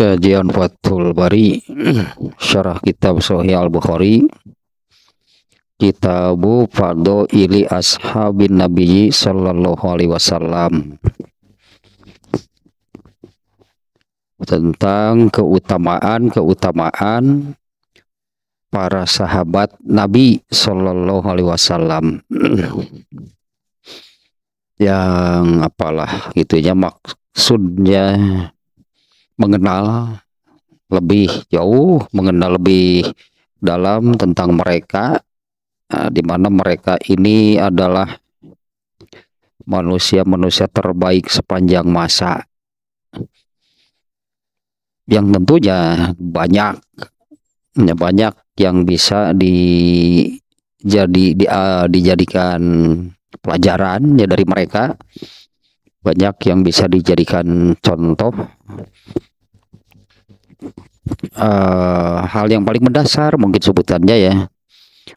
kajian Fathul Bari syarah kitab Sahih Al-Bukhari Kitabu Fado Ili Ashabin Nabi Sallallahu Alaihi Wasallam tentang keutamaan-keutamaan para sahabat Nabi Shallallahu Alaihi Wasallam yang apalah gitunya maksudnya mengenal lebih jauh, mengenal lebih dalam tentang mereka, eh, di mana mereka ini adalah manusia-manusia terbaik sepanjang masa. Yang tentunya banyak, ya banyak yang bisa di jadi di, uh, dijadikan pelajaran ya dari mereka banyak yang bisa dijadikan contoh uh, hal yang paling mendasar mungkin sebutannya ya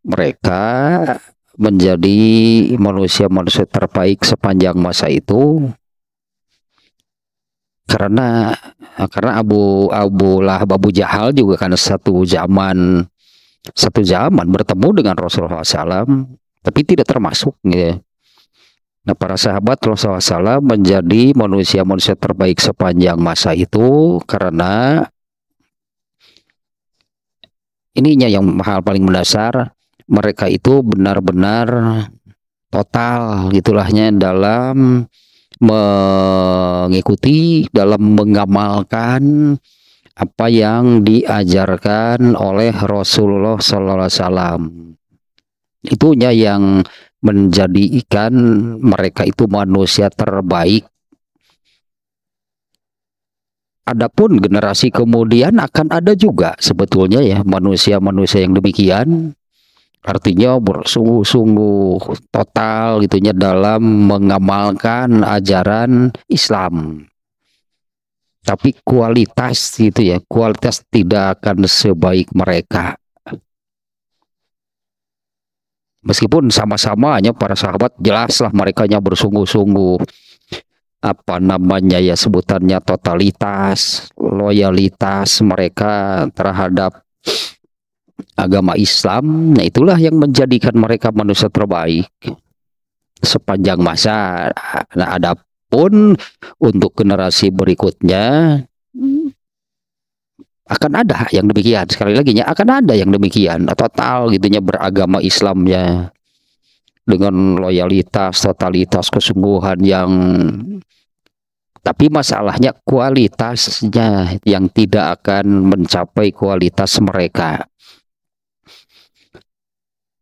mereka menjadi manusia-manusia terbaik sepanjang masa itu karena karena Abu Abu Lahab Abu Jahal juga karena satu zaman satu zaman bertemu dengan Rasulullah SAW tapi tidak termasuk ya. Nah para sahabat Rasulullah SAW menjadi manusia-manusia terbaik sepanjang masa itu karena ininya yang hal paling mendasar mereka itu benar-benar total gitulahnya dalam mengikuti dalam mengamalkan apa yang diajarkan oleh Rasulullah Sallallahu Alaihi Wasallam itunya yang menjadikan mereka itu manusia terbaik Adapun generasi kemudian akan ada juga sebetulnya ya manusia-manusia yang demikian artinya bersungguh-sungguh total gitunya dalam mengamalkan ajaran Islam. Tapi kualitas gitu ya, kualitas tidak akan sebaik mereka. Meskipun sama-sama hanya para sahabat jelaslah mereka bersungguh-sungguh apa namanya ya sebutannya totalitas loyalitas mereka terhadap agama Islam nah itulah yang menjadikan mereka manusia terbaik sepanjang masa nah adapun untuk generasi berikutnya akan ada yang demikian sekali lagi akan ada yang demikian total gitunya beragama Islamnya dengan loyalitas, totalitas, kesungguhan yang tapi masalahnya kualitasnya yang tidak akan mencapai kualitas mereka.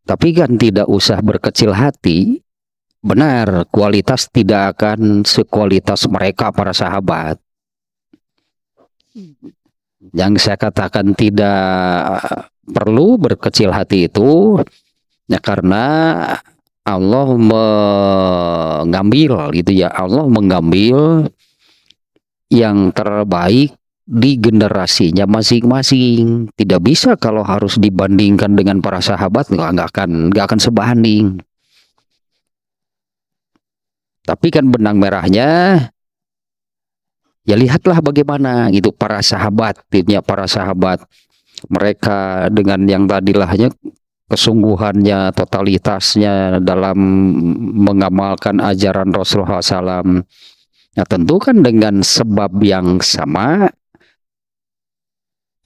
Tapi kan tidak usah berkecil hati. Benar, kualitas tidak akan sekualitas mereka para sahabat. Yang saya katakan tidak perlu berkecil hati itu ya karena Allah mengambil gitu ya Allah mengambil yang terbaik di generasinya masing-masing tidak bisa kalau harus dibandingkan dengan para sahabat nggak akan nggak akan sebanding tapi kan benang merahnya ya lihatlah bagaimana gitu para sahabat ya para sahabat mereka dengan yang tadilahnya kesungguhannya, totalitasnya dalam mengamalkan ajaran Rasulullah SAW. Nah tentu kan dengan sebab yang sama,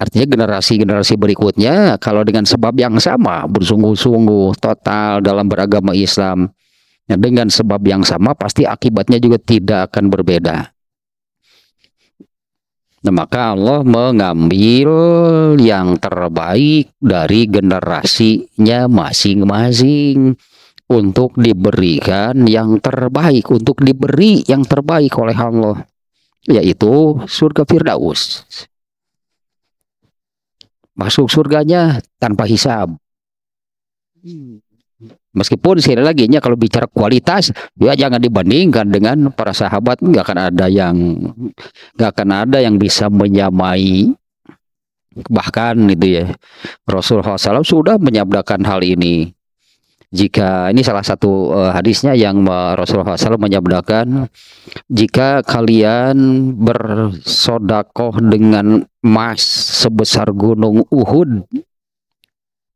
artinya generasi-generasi berikutnya kalau dengan sebab yang sama, bersungguh-sungguh, total dalam beragama Islam, nah, dengan sebab yang sama pasti akibatnya juga tidak akan berbeda. Nah, maka Allah mengambil yang terbaik dari generasinya masing-masing untuk diberikan yang terbaik, untuk diberi yang terbaik oleh Allah, yaitu surga Firdaus. Masuk surganya tanpa hisab. Hmm. Meskipun sekali lagi nya kalau bicara kualitas ya jangan dibandingkan dengan para sahabat nggak akan ada yang nggak akan ada yang bisa menyamai bahkan itu ya Rasulullah SAW sudah menyabdakan hal ini jika ini salah satu uh, hadisnya yang Rasulullah SAW menyabdakan jika kalian bersodakoh dengan emas sebesar gunung Uhud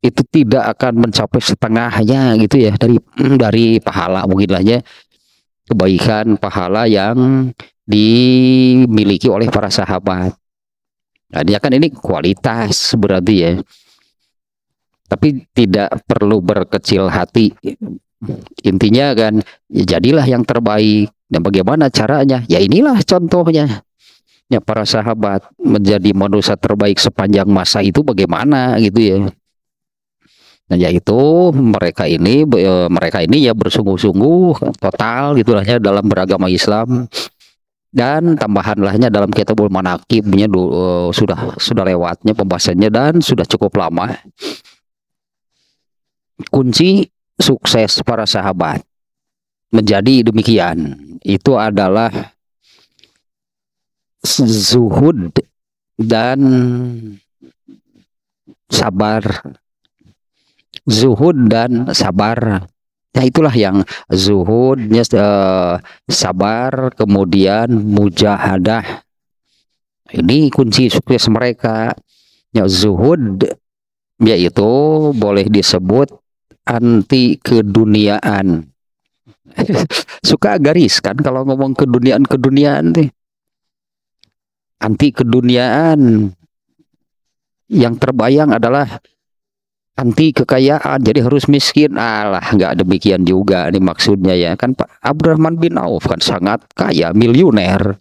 itu tidak akan mencapai setengahnya gitu ya dari dari pahala mungkin aja ya. kebaikan pahala yang dimiliki oleh para sahabat. Nah, dia kan ini kualitas berarti ya. Tapi tidak perlu berkecil hati. Intinya kan ya jadilah yang terbaik dan bagaimana caranya? Ya inilah contohnya ya para sahabat menjadi manusia terbaik sepanjang masa itu bagaimana gitu ya Nah, yaitu mereka ini e, mereka ini ya bersungguh-sungguh total gitulahnya dalam beragama Islam dan tambahan lahnya dalam kitabul manakibnya e, sudah sudah lewatnya pembahasannya dan sudah cukup lama kunci sukses para sahabat menjadi demikian itu adalah zuhud dan sabar zuhud dan sabar. Ya itulah yang zuhudnya eh, sabar, kemudian mujahadah. Ini kunci sukses mereka. Ya zuhud yaitu boleh disebut anti keduniaan. Suka garis kan kalau ngomong keduniaan-keduniaan nih. Anti keduniaan yang terbayang adalah anti kekayaan jadi harus miskin alah nggak demikian juga nih maksudnya ya kan Pak Abdurrahman bin Auf kan sangat kaya miliuner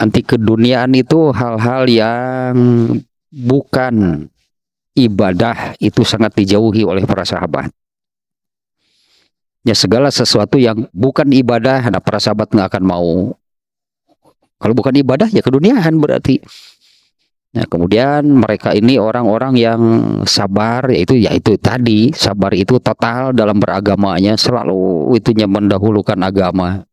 anti keduniaan itu hal-hal yang bukan ibadah itu sangat dijauhi oleh para sahabat ya segala sesuatu yang bukan ibadah nah para sahabat nggak akan mau kalau bukan ibadah ya keduniaan berarti Nah, kemudian mereka ini orang-orang yang sabar yaitu yaitu tadi sabar itu total dalam beragamanya selalu itunya mendahulukan agama.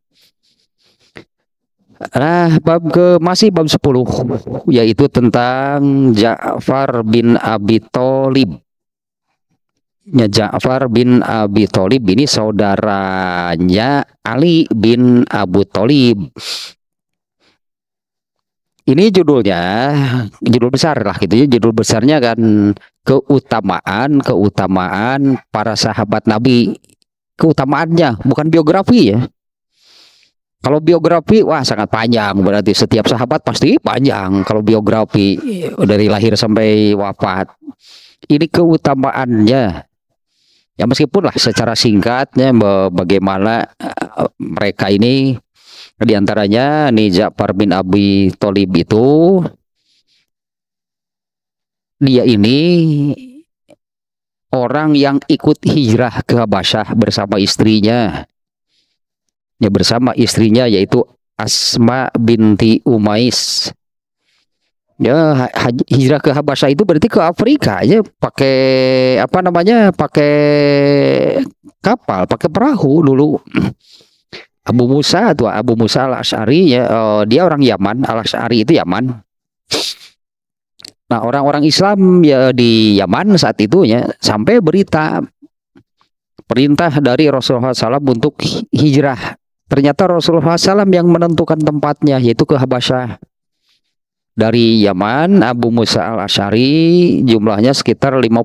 Nah, bab ke masih bab 10 yaitu tentang Ja'far bin Abi Thalib. Ya, Ja'far bin Abi Thalib ini saudaranya Ali bin Abu Thalib ini judulnya judul besar lah gitu ya judul besarnya kan keutamaan keutamaan para sahabat Nabi keutamaannya bukan biografi ya kalau biografi wah sangat panjang berarti setiap sahabat pasti panjang kalau biografi iya, dari lahir sampai wafat ini keutamaannya ya meskipun lah secara singkatnya bagaimana eh, mereka ini di antaranya nih Ja'far bin Abi Tholib itu dia ini orang yang ikut hijrah ke Habasyah bersama istrinya. Ya bersama istrinya yaitu Asma binti Umais. Ya hijrah ke Habasyah itu berarti ke Afrika ya pakai apa namanya? pakai kapal, pakai perahu dulu. Abu Musa atau Abu Musa al Ashari ya uh, dia orang Yaman al Ashari itu Yaman nah orang-orang Islam ya di Yaman saat itu ya sampai berita perintah dari Rasulullah SAW untuk hijrah ternyata Rasulullah SAW yang menentukan tempatnya yaitu ke Habasyah dari Yaman Abu Musa al Ashari jumlahnya sekitar 52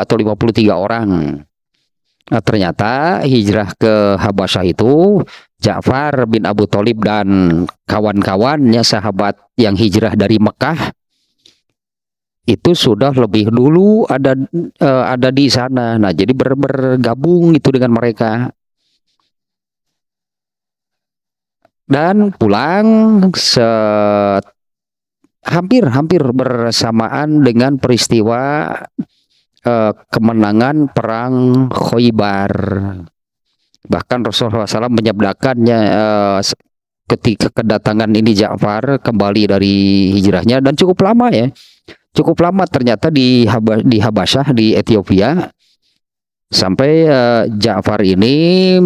atau 53 orang Nah, ternyata hijrah ke Habasyah itu Ja'far bin Abu Talib dan kawan-kawannya sahabat yang hijrah dari Mekah itu sudah lebih dulu ada eh, ada di sana. Nah, jadi ber, bergabung itu dengan mereka. Dan pulang se hampir-hampir bersamaan dengan peristiwa uh, kemenangan perang Khoibar Bahkan Rasulullah SAW menyabdakannya uh, ketika kedatangan ini Ja'far kembali dari hijrahnya dan cukup lama ya. Cukup lama ternyata di Hab di Habasyah di Ethiopia sampai uh, Ja'far ini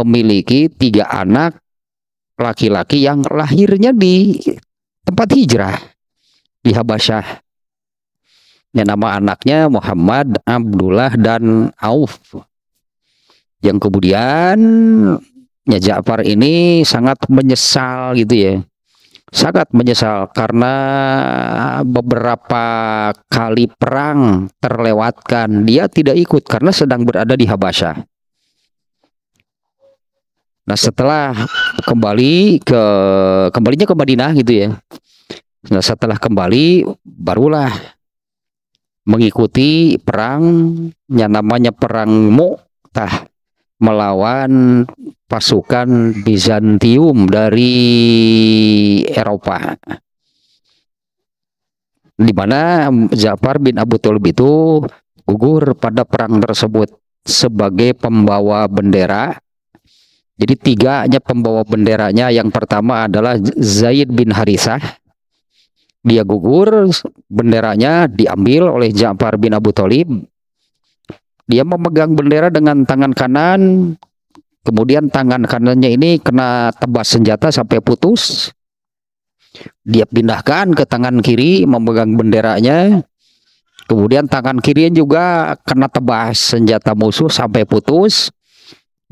memiliki tiga anak laki-laki yang lahirnya di tempat hijrah di Habasyah. yang nama anaknya Muhammad, Abdullah, dan Auf yang kemudian ya Ja'far ini sangat menyesal gitu ya sangat menyesal karena beberapa kali perang terlewatkan dia tidak ikut karena sedang berada di Habasyah nah setelah kembali ke kembalinya ke Madinah gitu ya nah setelah kembali barulah mengikuti perang yang namanya perang Mu'tah melawan pasukan Bizantium dari Eropa. Di mana Ja'far bin Abu Thalib itu gugur pada perang tersebut sebagai pembawa bendera. Jadi tiganya pembawa benderanya yang pertama adalah Zaid bin Harisah. Dia gugur, benderanya diambil oleh Ja'far bin Abu Thalib dia memegang bendera dengan tangan kanan kemudian tangan kanannya ini kena tebas senjata sampai putus dia pindahkan ke tangan kiri memegang benderanya kemudian tangan kiri juga kena tebas senjata musuh sampai putus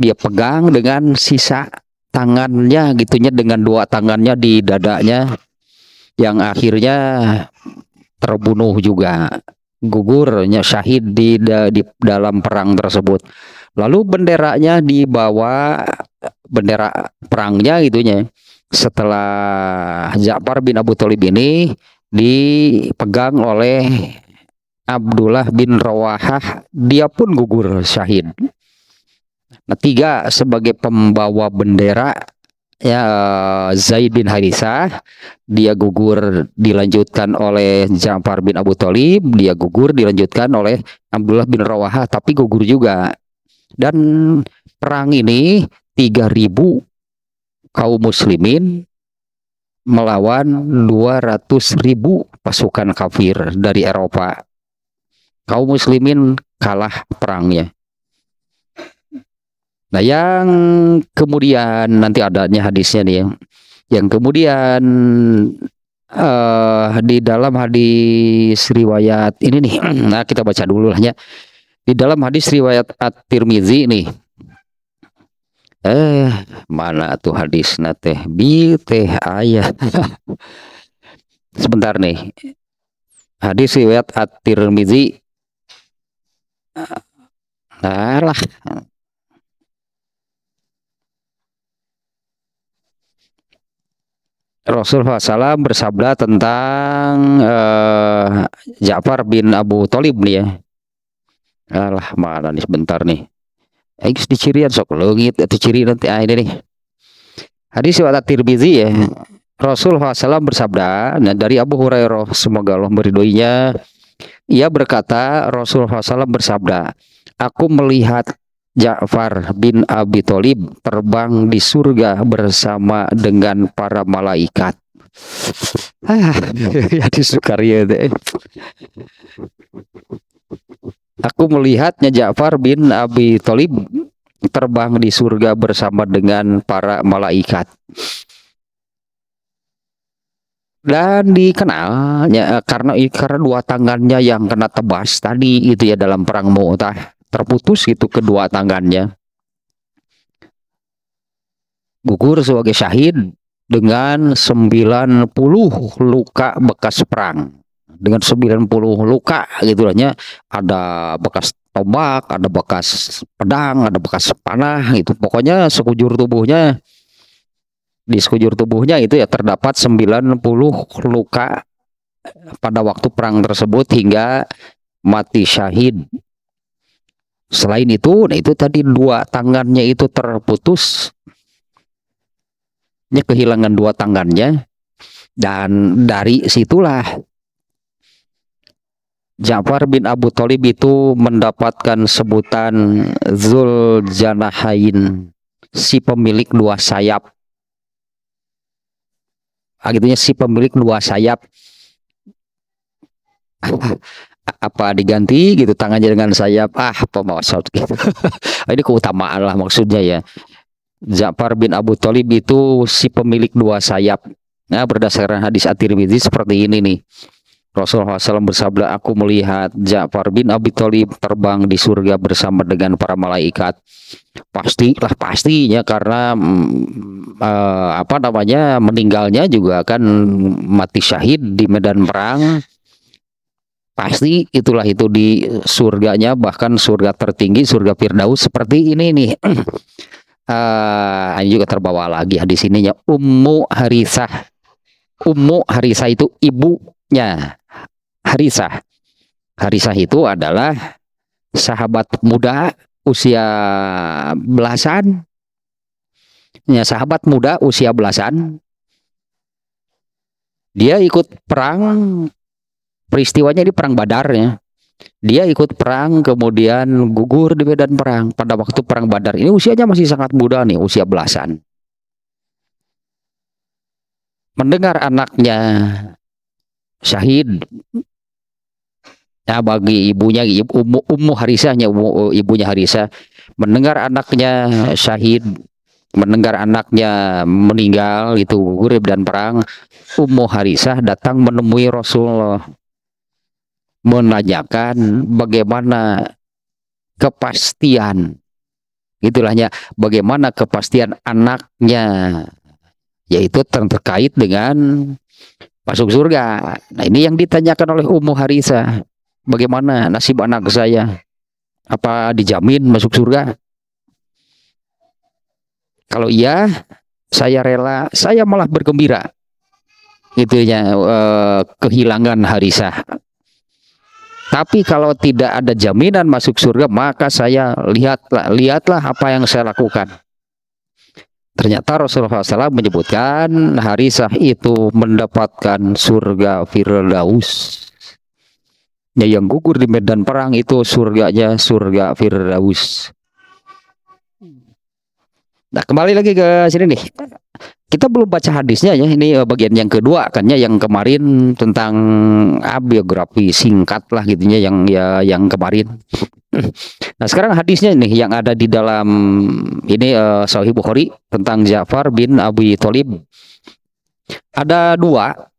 dia pegang dengan sisa tangannya gitunya dengan dua tangannya di dadanya yang akhirnya terbunuh juga gugur syahid di, di dalam perang tersebut. Lalu benderanya dibawa bendera perangnya gitunya. Setelah Ja'far bin Abu Thalib ini dipegang oleh Abdullah bin Rawahah, dia pun gugur syahid. Nah, tiga sebagai pembawa bendera ya Zaid bin Harisah dia gugur dilanjutkan oleh Ja'far bin Abu Thalib dia gugur dilanjutkan oleh Abdullah bin Rawaha tapi gugur juga dan perang ini 3000 kaum muslimin melawan 200.000 pasukan kafir dari Eropa kaum muslimin kalah perangnya Nah, yang kemudian nanti adanya hadisnya nih ya. Yang kemudian uh, di dalam hadis riwayat ini nih, nah kita baca dulu lah ya. Di dalam hadis riwayat At-Tirmizi nih. Eh, mana tuh hadis teh? Bi teh ayah. Sebentar nih. Hadis riwayat At-Tirmizi. Nah, lah Rasulullah SAW bersabda tentang uh, Ja'far bin Abu Talib nih ya. Alah mana nih sebentar nih. Ayo dicirian ya, sok lengit atau ciri nanti ah ini nih. Hadis wa Tirmizi ya. Rasulullah SAW bersabda nah, dari Abu Hurairah semoga Allah meridhoinya. Ia berkata Rasulullah SAW bersabda, aku melihat Ja'far bin Abi Thalib terbang di surga bersama dengan para malaikat. ya deh. Aku melihatnya Ja'far bin Abi Thalib terbang di surga bersama dengan para malaikat. Dan dikenalnya eh, karena karena dua tangannya yang kena tebas tadi itu ya dalam perang Mu'tah terputus gitu kedua tangannya gugur sebagai syahid dengan 90 luka bekas perang dengan 90 luka gitu lahnya ada bekas tombak, ada bekas pedang, ada bekas panah gitu. Pokoknya sekujur tubuhnya di sekujur tubuhnya itu ya terdapat 90 luka pada waktu perang tersebut hingga mati syahid Selain itu, nah itu tadi dua tangannya itu terputus. Ini kehilangan dua tangannya. Dan dari situlah Ja'far bin Abu Thalib itu mendapatkan sebutan Zul Janahain, si pemilik dua sayap. Akhirnya si pemilik dua sayap apa diganti gitu tangannya dengan sayap ah pemasot gitu ini keutamaan lah maksudnya ya Ja'far bin Abu Thalib itu si pemilik dua sayap nah berdasarkan hadis at-Tirmidzi seperti ini nih Rasulullah SAW bersabda aku melihat Ja'far bin Abi Thalib terbang di surga bersama dengan para malaikat pastilah pastinya karena mm, eh, apa namanya meninggalnya juga akan mati syahid di medan perang pasti itulah itu di surganya bahkan surga tertinggi surga firdaus seperti ini nih uh, ini juga terbawa lagi di sininya ummu harisah ummu harisah itu ibunya harisah harisah itu adalah sahabat muda usia belasan ya sahabat muda usia belasan dia ikut perang peristiwanya di perang Badar ya. Dia ikut perang kemudian gugur di medan perang pada waktu perang Badar. Ini usianya masih sangat muda nih, usia belasan. Mendengar anaknya syahid nah bagi ibunya umuh ummu Harisahnya ibu, ibunya Harisah mendengar anaknya syahid mendengar anaknya meninggal itu gurib dan perang Ummu Harisah datang menemui Rasulullah menanyakan bagaimana kepastian itulahnya bagaimana kepastian anaknya yaitu terkait dengan masuk surga. Nah, ini yang ditanyakan oleh Ummu Harisa. Bagaimana nasib anak saya? Apa dijamin masuk surga? Kalau iya, saya rela, saya malah bergembira. Itunya eh, kehilangan Harisa. Tapi kalau tidak ada jaminan masuk surga, maka saya lihatlah lihatlah apa yang saya lakukan. Ternyata Rasulullah SAW menyebutkan Harisah itu mendapatkan surga Firdaus. Ya, yang gugur di medan perang itu surganya surga Firdaus. Nah, kembali lagi ke sini nih kita belum baca hadisnya ya ini eh, bagian yang kedua kan ya yang kemarin tentang ah, biografi singkat lah gitunya yang ya yang kemarin nah sekarang hadisnya nih yang ada di dalam ini uh, Sahih Bukhari tentang Ja'far bin Abi Thalib ada dua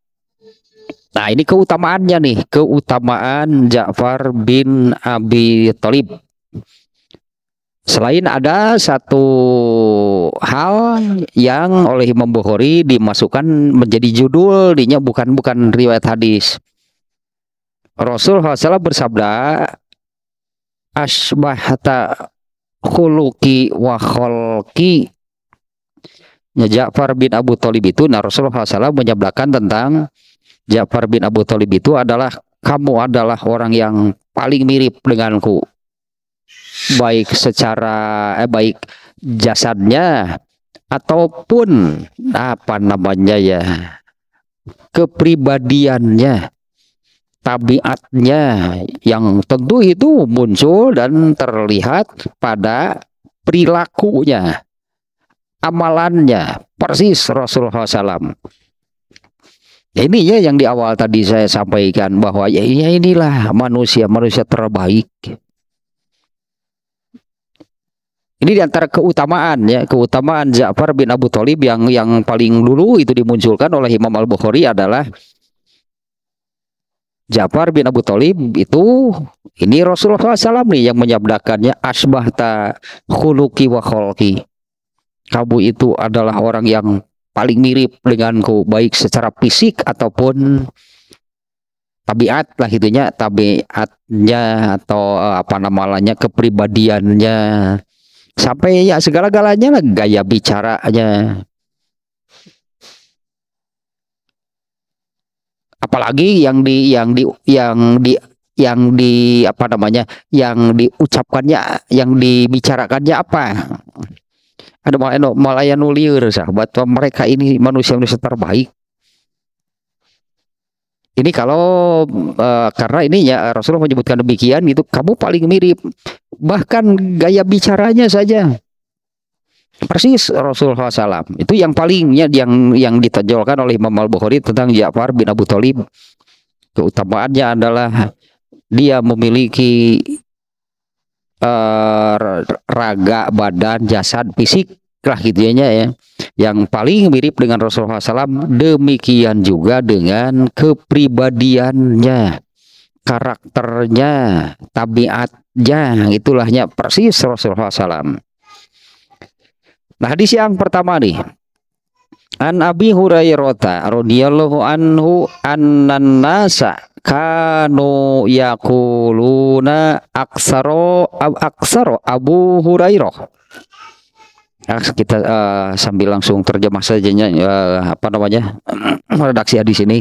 nah ini keutamaannya nih keutamaan Ja'far bin Abi Thalib selain ada satu hal yang oleh Imam Bukhari dimasukkan menjadi judul dinya bukan bukan riwayat hadis. Rasul SAW bersabda asbahata khuluki wa kholki ya, Ja'far bin Abu Talib itu nah Rasulullah SAW menyabdakan tentang Ja'far bin Abu Talib itu adalah kamu adalah orang yang paling mirip denganku baik secara eh baik jasadnya ataupun apa namanya ya kepribadiannya tabiatnya yang tentu itu muncul dan terlihat pada perilakunya amalannya persis Rasulullah SAW ya ini ya yang di awal tadi saya sampaikan bahwa ya, ya inilah manusia manusia terbaik ini diantara keutamaan ya, keutamaan Ja'far bin Abu Thalib yang yang paling dulu itu dimunculkan oleh Imam Al Bukhari adalah Ja'far bin Abu Thalib itu ini Rasulullah SAW nih yang menyabdakannya asbahta khuluki wa khulki. Kamu itu adalah orang yang paling mirip denganku baik secara fisik ataupun tabiat lah itunya tabiatnya atau eh, apa namanya kepribadiannya sampai ya segala-galanya lah gaya bicaranya apalagi yang di yang di yang di yang di apa namanya yang diucapkannya yang dibicarakannya apa ada malayan malah sah, bahwa sahabat mereka ini manusia manusia terbaik ini kalau uh, karena ini ya Rasulullah menyebutkan demikian gitu kamu paling mirip bahkan gaya bicaranya saja persis Rasulullah SAW itu yang palingnya yang yang ditonjolkan oleh Imam Al Bukhari tentang Ja'far bin Abu Thalib keutamaannya adalah dia memiliki uh, raga badan jasad fisik lah gitu ya, ya yang paling mirip dengan Rasulullah SAW demikian juga dengan kepribadiannya karakternya tabiatnya itulahnya persis Rasulullah SAW nah di siang pertama nih An Abi Hurairah radhiyallahu anhu annan nasa kanu yakuluna aksaro aksaro Abu Hurairah Ya, kita uh, sambil langsung terjemah saja uh, eh, apa namanya redaksi di sini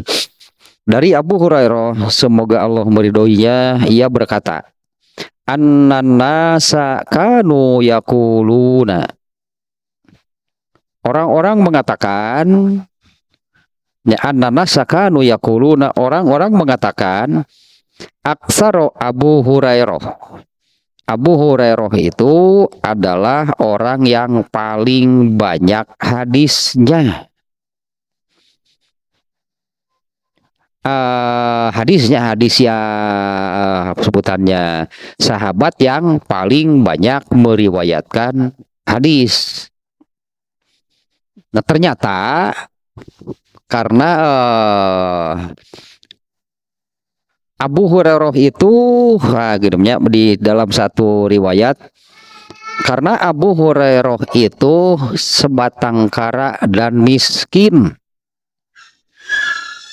dari Abu Hurairah semoga Allah meridhoinya ia berkata annanasa kanu yakuluna orang-orang mengatakan ya annanasa kanu yakuluna orang-orang mengatakan aksaro Abu Hurairah Abu Hurairah itu adalah orang yang paling banyak hadisnya. Uh, hadisnya hadis ya uh, sebutannya sahabat yang paling banyak meriwayatkan hadis. Nah ternyata karena uh, Abu Hurairah itu nah, ya, di dalam satu riwayat karena Abu Hurairah itu sebatang kara dan miskin.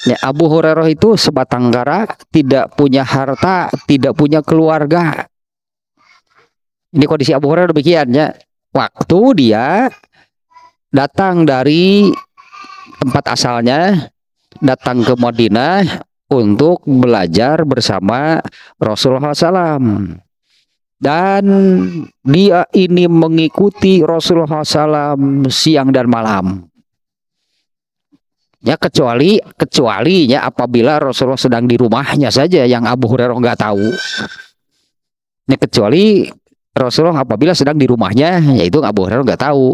Ya, Abu Hurairah itu sebatang kara, tidak punya harta, tidak punya keluarga. Ini kondisi Abu Hurairah demikian ya. Waktu dia datang dari tempat asalnya datang ke Madinah untuk belajar bersama Rasulullah SAW dan dia ini mengikuti Rasulullah SAW siang dan malam ya kecuali kecuali ya apabila Rasulullah sedang di rumahnya saja yang Abu Hurairah nggak tahu ya kecuali Rasulullah apabila sedang di rumahnya yaitu Abu Hurairah nggak tahu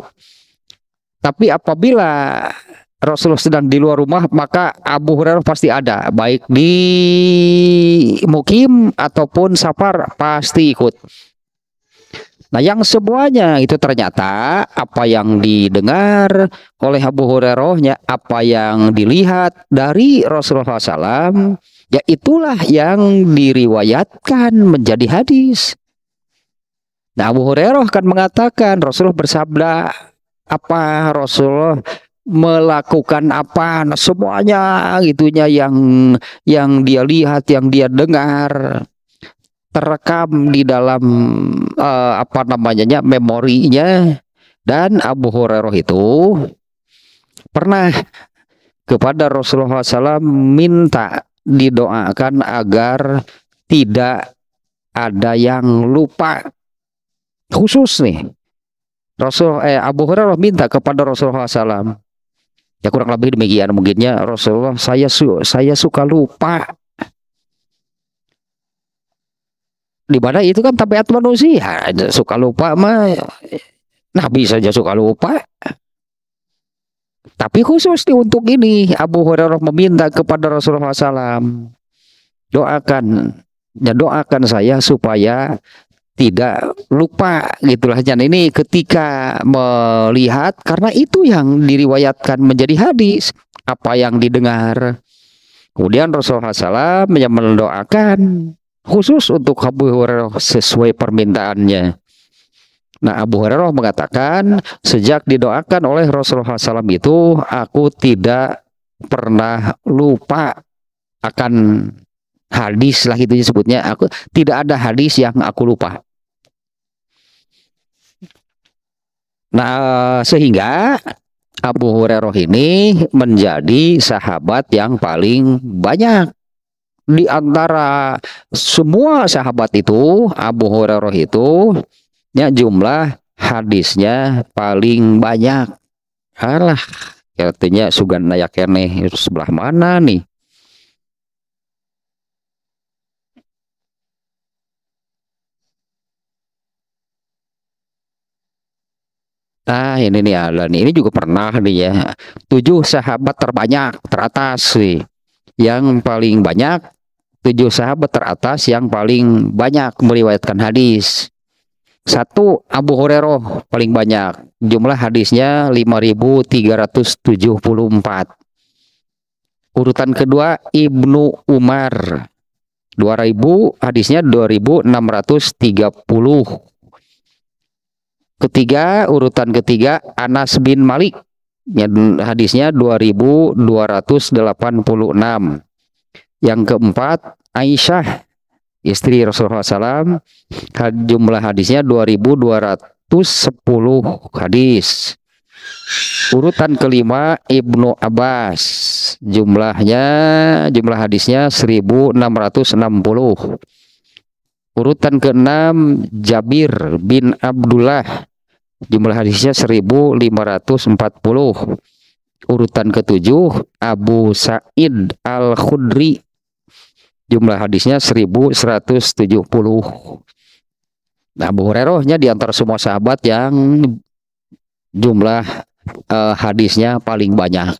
tapi apabila Rasulullah sedang di luar rumah maka Abu Hurairah pasti ada baik di mukim ataupun safar pasti ikut Nah, yang semuanya itu ternyata apa yang didengar oleh Abu Hurairahnya, apa yang dilihat dari Rasulullah SAW, ya itulah yang diriwayatkan menjadi hadis. Nah, Abu Hurairah akan mengatakan Rasulullah bersabda apa Rasulullah melakukan apa nah, semuanya gitunya yang yang dia lihat yang dia dengar terekam di dalam uh, apa namanya memorinya dan Abu Hurairah itu pernah kepada Rasulullah SAW minta didoakan agar tidak ada yang lupa khusus nih Rasul eh, Abu Hurairah minta kepada Rasulullah SAW Ya kurang lebih demikian mungkinnya Rasulullah saya su saya suka lupa. Di mana itu kan tabiat manusia, suka lupa mah Nabi saja suka lupa. Tapi khusus nih untuk ini Abu Hurairah meminta kepada Rasulullah SAW doakan ya doakan saya supaya tidak lupa gitulah dan ini ketika melihat karena itu yang diriwayatkan menjadi hadis apa yang didengar kemudian Rasulullah SAW yang mendoakan khusus untuk Abu Hurairah sesuai permintaannya Nah Abu Hurairah mengatakan sejak didoakan oleh Rasulullah SAW itu aku tidak pernah lupa akan hadis lah itu disebutnya aku tidak ada hadis yang aku lupa nah sehingga Abu Hurairah ini menjadi sahabat yang paling banyak di antara semua sahabat itu Abu Hurairah itu ya jumlah hadisnya paling banyak alah artinya sugan nayakene sebelah mana nih Ah ini nih Alan ah, ini juga pernah nih ya tujuh sahabat terbanyak teratas sih yang paling banyak tujuh sahabat teratas yang paling banyak meriwayatkan hadis satu Abu Hurairah paling banyak jumlah hadisnya 5374 urutan kedua Ibnu Umar 2000 hadisnya 2630 Ketiga, urutan ketiga Anas bin Malik. Ya, hadisnya 2286. Yang keempat, Aisyah istri Rasulullah SAW jumlah hadisnya 2210 hadis urutan kelima Ibnu Abbas jumlahnya jumlah hadisnya 1660 urutan keenam Jabir bin Abdullah Jumlah hadisnya 1540. Urutan ketujuh Abu Sa'id Al-Khudri. Jumlah hadisnya 1170. Nah, Abu Hurairahnya di antara semua sahabat yang jumlah uh, hadisnya paling banyak.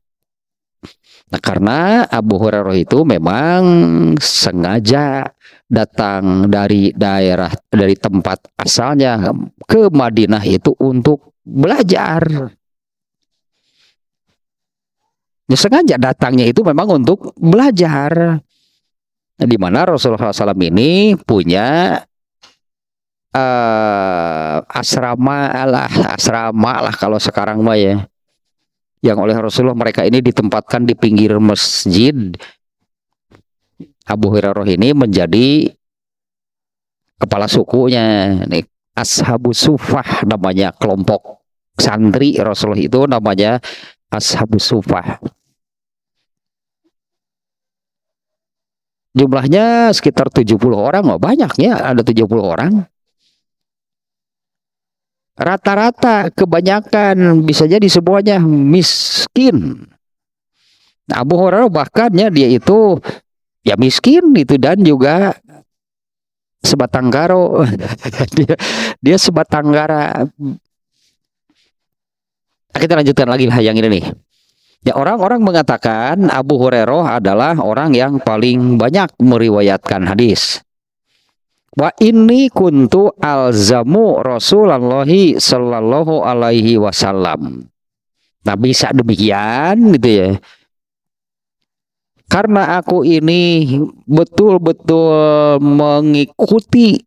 Nah, karena Abu Hurairah itu memang sengaja datang dari daerah dari tempat asalnya ke Madinah itu untuk belajar. Ya, sengaja datangnya itu memang untuk belajar. Nah, di mana Rasulullah SAW ini punya uh, asrama lah, asrama lah kalau sekarang mah ya yang oleh Rasulullah mereka ini ditempatkan di pinggir masjid Abu Hurairah ini menjadi kepala sukunya nih Ashabu Sufah namanya kelompok santri Rasulullah itu namanya Ashabu Sufah jumlahnya sekitar 70 orang banyaknya oh, banyak ya ada 70 orang rata-rata kebanyakan bisa jadi semuanya miskin. Nah, Abu Hurairah bahkan ya dia itu ya miskin itu dan juga sebatang karo dia dia sebatang kara. Nah, kita lanjutkan lagi lah yang ini nih. Ya orang-orang mengatakan Abu Hurairah adalah orang yang paling banyak meriwayatkan hadis. Wa inni kuntu alzamu Rasulullahi sallallahu alaihi wasallam. Nah, bisa demikian gitu ya. Karena aku ini betul-betul mengikuti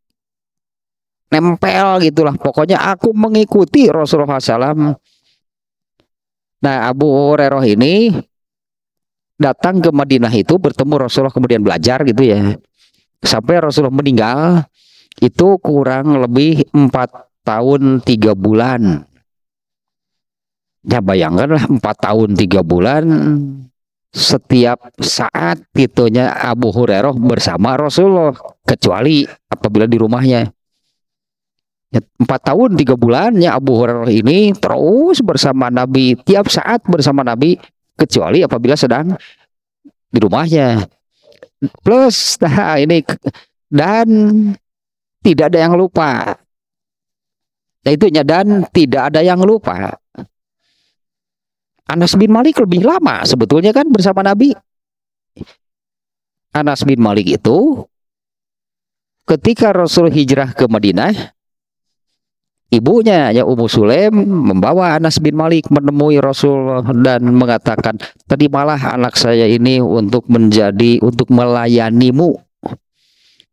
nempel gitulah pokoknya aku mengikuti Rasulullah SAW nah Abu Hurairah ini datang ke Madinah itu bertemu Rasulullah kemudian belajar gitu ya sampai Rasulullah meninggal itu kurang lebih empat tahun tiga bulan. Ya bayangkanlah empat tahun tiga bulan setiap saat titunya Abu Hurairah bersama Rasulullah kecuali apabila di rumahnya. Ya, empat tahun tiga bulannya Abu Hurairah ini terus bersama Nabi tiap saat bersama Nabi kecuali apabila sedang di rumahnya plus nah ini dan tidak ada yang lupa nah, itu nya dan tidak ada yang lupa Anas bin Malik lebih lama sebetulnya kan bersama Nabi Anas bin Malik itu ketika Rasul hijrah ke Madinah ibunya ya Ummu Sulaim membawa Anas bin Malik menemui Rasul dan mengatakan terimalah anak saya ini untuk menjadi untuk melayanimu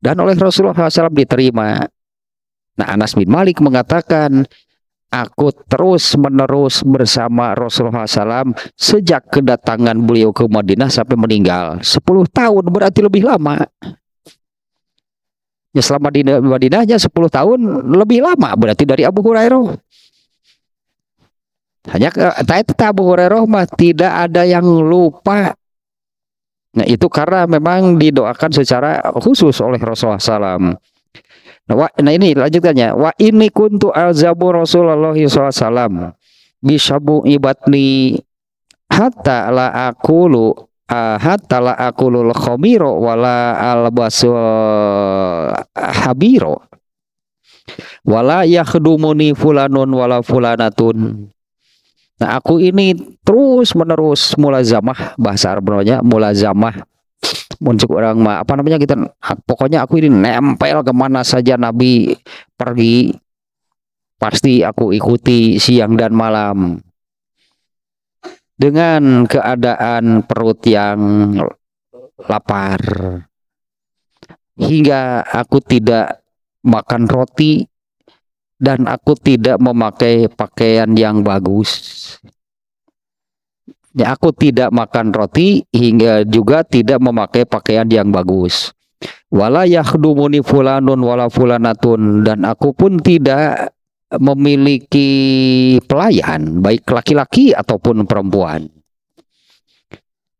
dan oleh Rasulullah SAW diterima nah Anas bin Malik mengatakan aku terus menerus bersama Rasulullah SAW sejak kedatangan beliau ke Madinah sampai meninggal 10 tahun berarti lebih lama Ya selama di Madinahnya 10 tahun lebih lama berarti dari Abu Hurairah. Hanya itu Abu Hurairah mah tidak ada yang lupa. Nah itu karena memang didoakan secara khusus oleh Rasulullah SAW. Nah, wa, nah ini lanjutannya. Wa ini kuntu alzabu Rasulullah SAW. Bishabu ibatni hatta la akulu hatala aku akulul khomiro wala albasul eh, habiro wala yakhdumuni fulanun wala fulanatun nah aku ini terus menerus mulazamah bahasa Arab namanya mulazamah muncul orang mah apa namanya kita ah, pokoknya aku ini nempel kemana saja Nabi pergi pasti aku ikuti siang dan malam dengan keadaan perut yang lapar hingga aku tidak makan roti dan aku tidak memakai pakaian yang bagus ya aku tidak makan roti hingga juga tidak memakai pakaian yang bagus wala yakhdumuni fulanun wala fulanatun dan aku pun tidak memiliki pelayan baik laki-laki ataupun perempuan.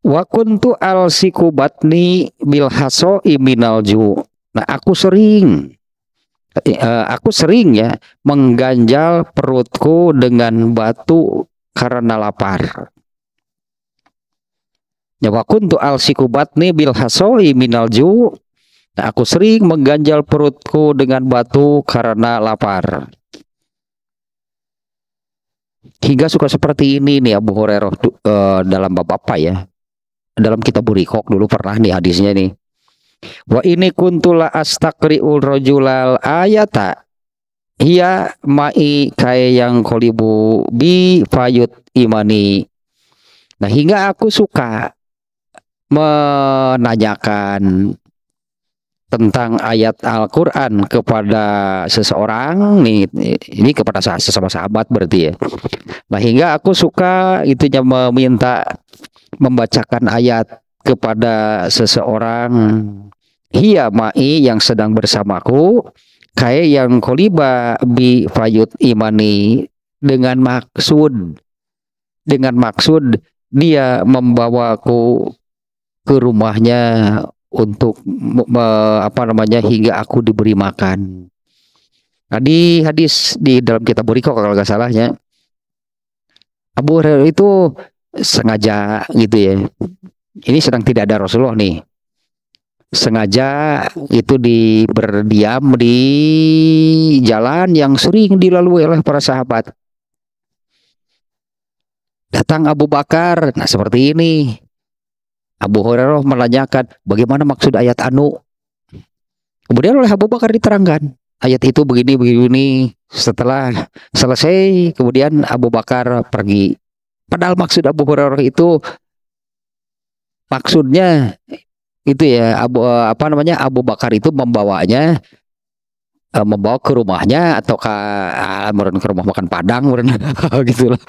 Wa kuntu alsiku batni bil haso iminal ju. Nah, aku sering eh, aku sering ya mengganjal perutku dengan batu karena lapar. Ya wa kuntu alsiku batni bil haso iminal ju. Nah, aku sering mengganjal perutku dengan batu karena lapar. Hingga suka seperti ini nih Abu Hurairah uh, dalam bab apa ya? Dalam kitab Burikok dulu pernah nih hadisnya nih. Wa ini kuntula astakriul rojulal ayata Hiya ma'i kaya yang kolibu bi fayut imani Nah hingga aku suka menanyakan tentang ayat Al-Quran kepada seseorang nih ini kepada sesama sahabat berarti ya nah hingga aku suka itunya meminta membacakan ayat kepada seseorang hiya ma'i yang sedang bersamaku kaya yang koliba bi fayut imani dengan maksud dengan maksud dia membawaku ke rumahnya untuk me, apa namanya hingga aku diberi makan. Nah, hadis di dalam kitab Buriko kalau nggak salahnya Abu Hurairah itu sengaja gitu ya. Ini sedang tidak ada Rasulullah nih. Sengaja itu di berdiam di jalan yang sering dilalui oleh para sahabat. Datang Abu Bakar, nah seperti ini. Abu Hurairah menanyakan bagaimana maksud ayat anu. Kemudian oleh Abu Bakar diterangkan ayat itu begini begini. Setelah selesai kemudian Abu Bakar pergi. Padahal maksud Abu Hurairah itu maksudnya itu ya Abu apa namanya Abu Bakar itu membawanya e, membawa ke rumahnya atau ke meren ke rumah makan padang meren gitulah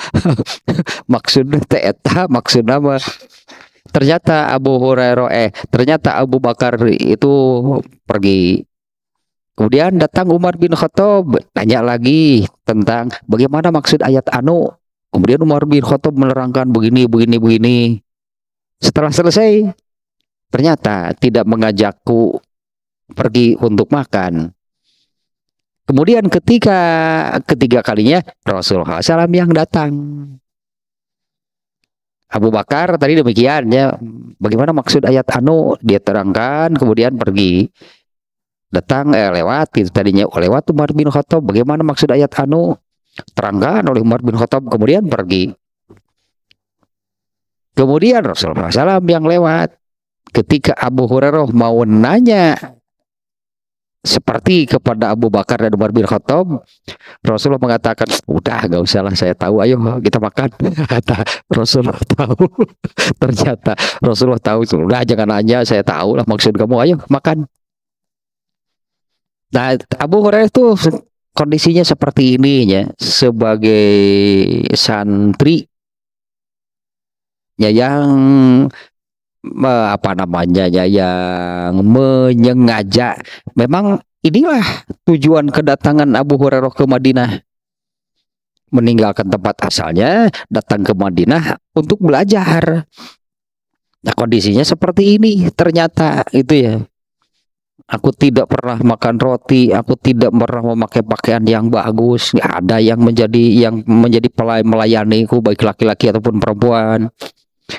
maksudnya teta maksudnya apa? ternyata Abu Hurairah eh ternyata Abu Bakar itu pergi kemudian datang Umar bin Khattab tanya lagi tentang bagaimana maksud ayat anu kemudian Umar bin Khattab menerangkan begini begini begini setelah selesai ternyata tidak mengajakku pergi untuk makan kemudian ketika ketiga kalinya Rasulullah SAW yang datang Abu Bakar tadi demikian ya. Bagaimana maksud ayat anu dia terangkan kemudian pergi datang eh, lewat itu tadinya oh, lewat Umar bin Khattab. Bagaimana maksud ayat anu terangkan oleh Umar bin Khattab kemudian pergi. Kemudian Rasulullah SAW yang lewat ketika Abu Hurairah mau nanya seperti kepada Abu Bakar dan Umar bin Khattab Rasulullah mengatakan udah gak usah lah saya tahu ayo kita makan kata Rasulullah tahu ternyata Rasulullah tahu udah jangan nanya saya tahu lah maksud kamu ayo makan nah Abu Hurairah itu kondisinya seperti ini ya sebagai santri ya yang apa namanya ya yang menyengaja memang inilah tujuan kedatangan Abu Hurairah ke Madinah meninggalkan tempat asalnya datang ke Madinah untuk belajar nah kondisinya seperti ini ternyata itu ya aku tidak pernah makan roti aku tidak pernah memakai pakaian yang bagus Gak ada yang menjadi yang menjadi melayaniku baik laki-laki ataupun perempuan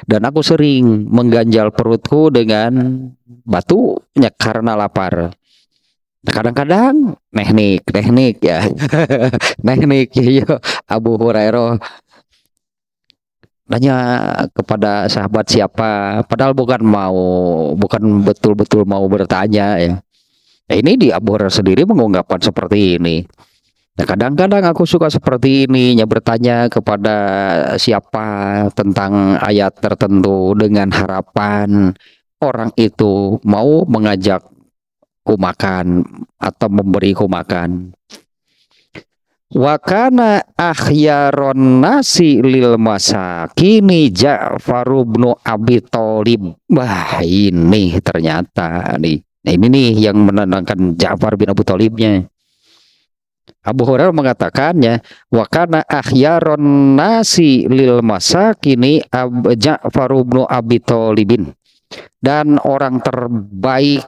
dan aku sering mengganjal perutku dengan batu karena lapar. Kadang-kadang teknik, teknik ya. teknik ya Abu Hurairah nanya kepada sahabat siapa padahal bukan mau bukan betul-betul mau bertanya ya nah, ini di Abu Hurairah sendiri mengungkapkan seperti ini Nah, kadang-kadang aku suka seperti ini, ya bertanya kepada siapa tentang ayat tertentu dengan harapan orang itu mau mengajakku makan atau memberi memberiku makan. Wakana akhyaron nasi lil kini Ja'faru bin Abi Thalib. Wah, ini ternyata nih. Nah, ini nih yang menenangkan Ja'far bin Abu Thalibnya Abu Hurairah mengatakannya wa kana akhyaron nasi lil masakini Ab Ja'far bin Abi Thalibin dan orang terbaik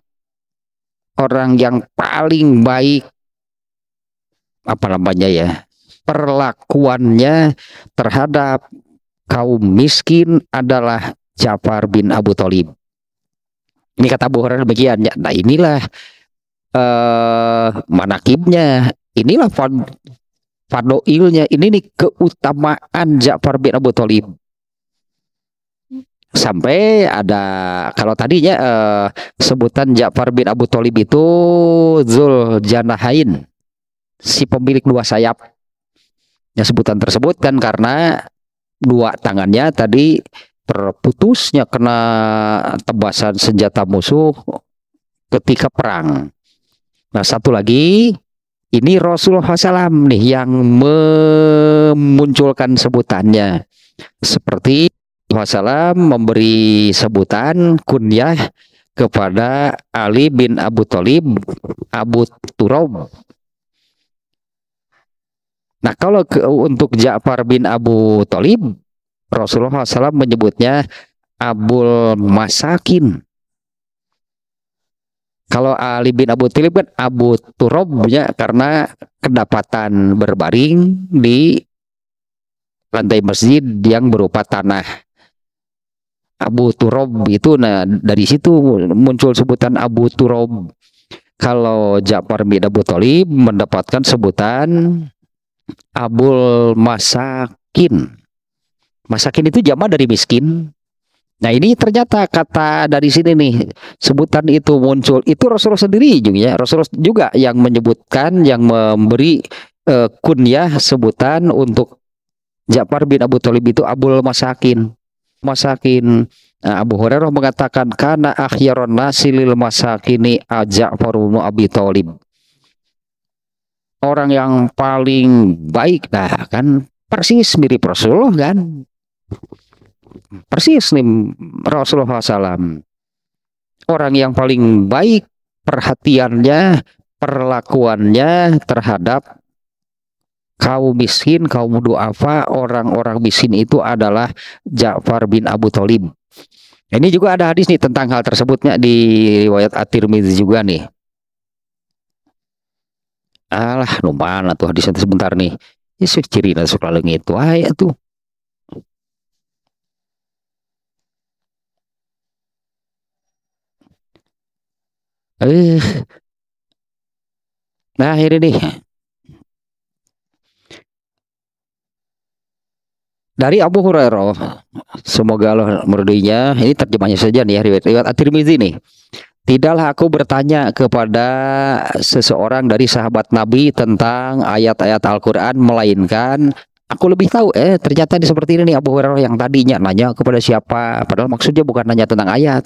orang yang paling baik apa namanya ya perlakuannya terhadap kaum miskin adalah Ja'far bin Abu Thalib. Ini kata Abu Hurairah demikian ya. Nah inilah eh manakibnya inilah fad, fadoilnya ini nih keutamaan Ja'far bin Abu Thalib sampai ada kalau tadinya eh, sebutan Ja'far bin Abu Thalib itu Zul Janahain si pemilik dua sayap ya sebutan tersebut kan karena dua tangannya tadi terputusnya kena tebasan senjata musuh ketika perang nah satu lagi ini Rasulullah SAW nih yang memunculkan sebutannya seperti Rasulullah SAW memberi sebutan kunyah kepada Ali bin Abu Thalib Abu Turab nah kalau ke, untuk Ja'far bin Abu Thalib Rasulullah SAW menyebutnya Abul Masakin kalau Ali bin Abu Thalib kan Abu Turobnya karena kedapatan berbaring di lantai masjid yang berupa tanah. Abu Turob itu nah dari situ muncul sebutan Abu Turob. Kalau Ja'far bin Abu Thalib mendapatkan sebutan Abul Masakin. Masakin itu jama dari miskin. Nah ini ternyata kata dari sini nih sebutan itu muncul itu Rasulullah sendiri juga ya Rasulullah juga yang menyebutkan yang memberi uh, kunyah sebutan untuk Ja'far bin Abu Thalib itu Abul Masakin Masakin nah, Abu Hurairah mengatakan karena akhiron nasilil masakini Ja'far bin Abi Thalib orang yang paling baik nah kan persis mirip Rasulullah kan persis nih Rasulullah SAW orang yang paling baik perhatiannya perlakuannya terhadap kaum miskin kaum duafa orang-orang miskin itu adalah Ja'far bin Abu Thalib ini juga ada hadis nih tentang hal tersebutnya di riwayat At-Tirmidzi juga nih alah lumayan tuh hadisnya sebentar nih Yesus ya, ciri nasuk lalu itu ayat tuh Nah, Nah, ini Dari Abu Hurairah, semoga Allah merdinya, ini terjemahnya saja nih ya, riwayat At-Tirmizi nih. Tidaklah aku bertanya kepada seseorang dari sahabat Nabi tentang ayat-ayat Al-Quran, melainkan aku lebih tahu eh ternyata ini seperti ini nih Abu Hurairah yang tadinya nanya kepada siapa padahal maksudnya bukan nanya tentang ayat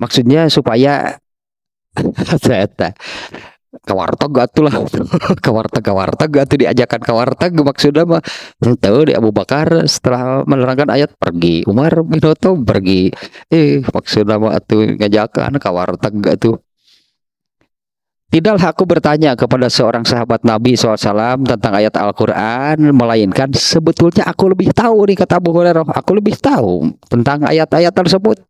maksudnya supaya kawarta gak tuh lah kawarta gak tuh diajakan gak maksudnya mah tahu di Abu Bakar setelah menerangkan ayat pergi Umar bin Khattab pergi eh maksudnya mah atuh ngajakan gak tuh Tidaklah aku bertanya kepada seorang sahabat Nabi SAW tentang ayat Al-Quran Melainkan sebetulnya aku lebih tahu nih kata Abu Hurairah Aku lebih tahu tentang ayat-ayat tersebut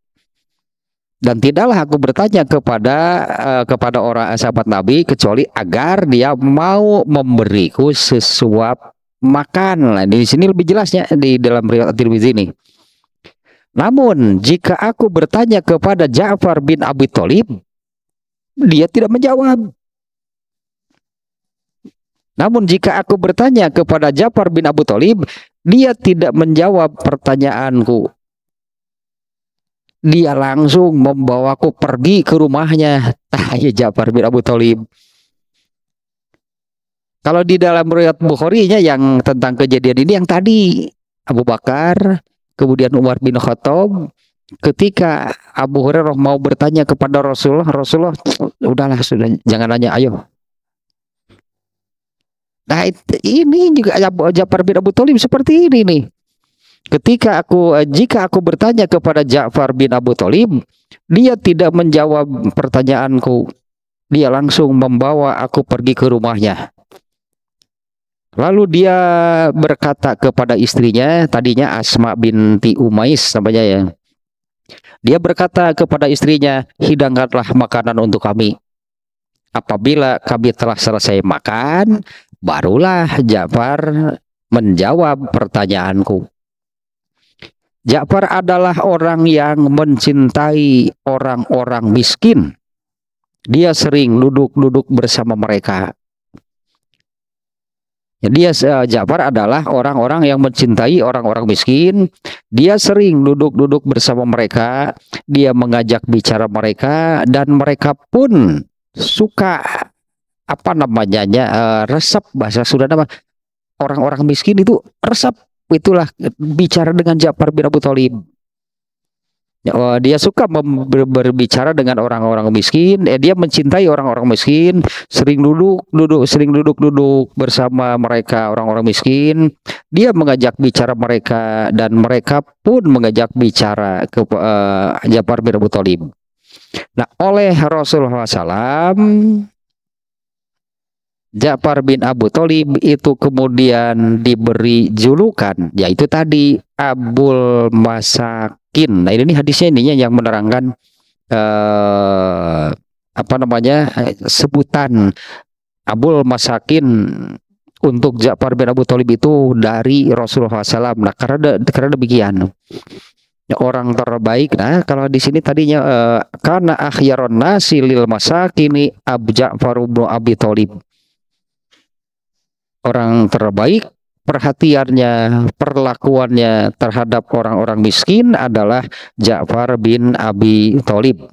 dan tidaklah aku bertanya kepada uh, kepada orang eh, sahabat Nabi kecuali agar dia mau memberiku sesuap makan. Nah, di sini lebih jelasnya di dalam riwayat Tirmizi ini. Namun jika aku bertanya kepada Ja'far bin Abi Thalib, dia tidak menjawab. Namun jika aku bertanya kepada Ja'far bin Abu Thalib, dia tidak menjawab pertanyaanku dia langsung membawaku pergi ke rumahnya. Tanya Ja'far bin Abu Talib. Kalau di dalam riwayat Bukhari-nya yang tentang kejadian ini yang tadi Abu Bakar, kemudian Umar bin Khattab, ketika Abu Hurairah mau bertanya kepada Rasulullah, Rasulullah udahlah sudah jangan nanya, ayo. Nah ini juga Ja'far bin Abu Talib seperti ini nih ketika aku eh, jika aku bertanya kepada Ja'far bin Abu Thalib, dia tidak menjawab pertanyaanku. Dia langsung membawa aku pergi ke rumahnya. Lalu dia berkata kepada istrinya, tadinya Asma binti Umais namanya ya. Dia berkata kepada istrinya, hidangkanlah makanan untuk kami. Apabila kami telah selesai makan, barulah Ja'far menjawab pertanyaanku. Ja'far adalah orang yang mencintai orang-orang miskin. Dia sering duduk-duduk bersama mereka. Dia eh, Ja'far adalah orang-orang yang mencintai orang-orang miskin. Dia sering duduk-duduk bersama mereka, dia mengajak bicara mereka dan mereka pun suka apa namanya uh, resep bahasa Sunda nama orang-orang miskin itu resep itulah bicara dengan Ja'far bin Abu Thalib. Ya dia suka berbicara dengan orang-orang miskin. Eh, dia mencintai orang-orang miskin. Sering duduk, duduk, sering duduk, duduk bersama mereka orang-orang miskin. Dia mengajak bicara mereka dan mereka pun mengajak bicara ke uh, Jafar bin Abu Thalib. Nah, oleh Rasulullah SAW Ja'far bin Abu Thalib itu kemudian diberi julukan yaitu tadi Abul Masakin. Nah ini hadisnya ininya yang menerangkan eh, apa namanya eh, sebutan Abul Masakin untuk Ja'far bin Abu Thalib itu dari Rasulullah SAW. Nah karena karena demikian orang terbaik. Nah, kalau di sini tadinya uh, eh, karena akhiron nasi lil masakini Abu Ja'far bin Abi Thalib orang terbaik perhatiannya, perlakuannya terhadap orang-orang miskin adalah Ja'far bin Abi Thalib.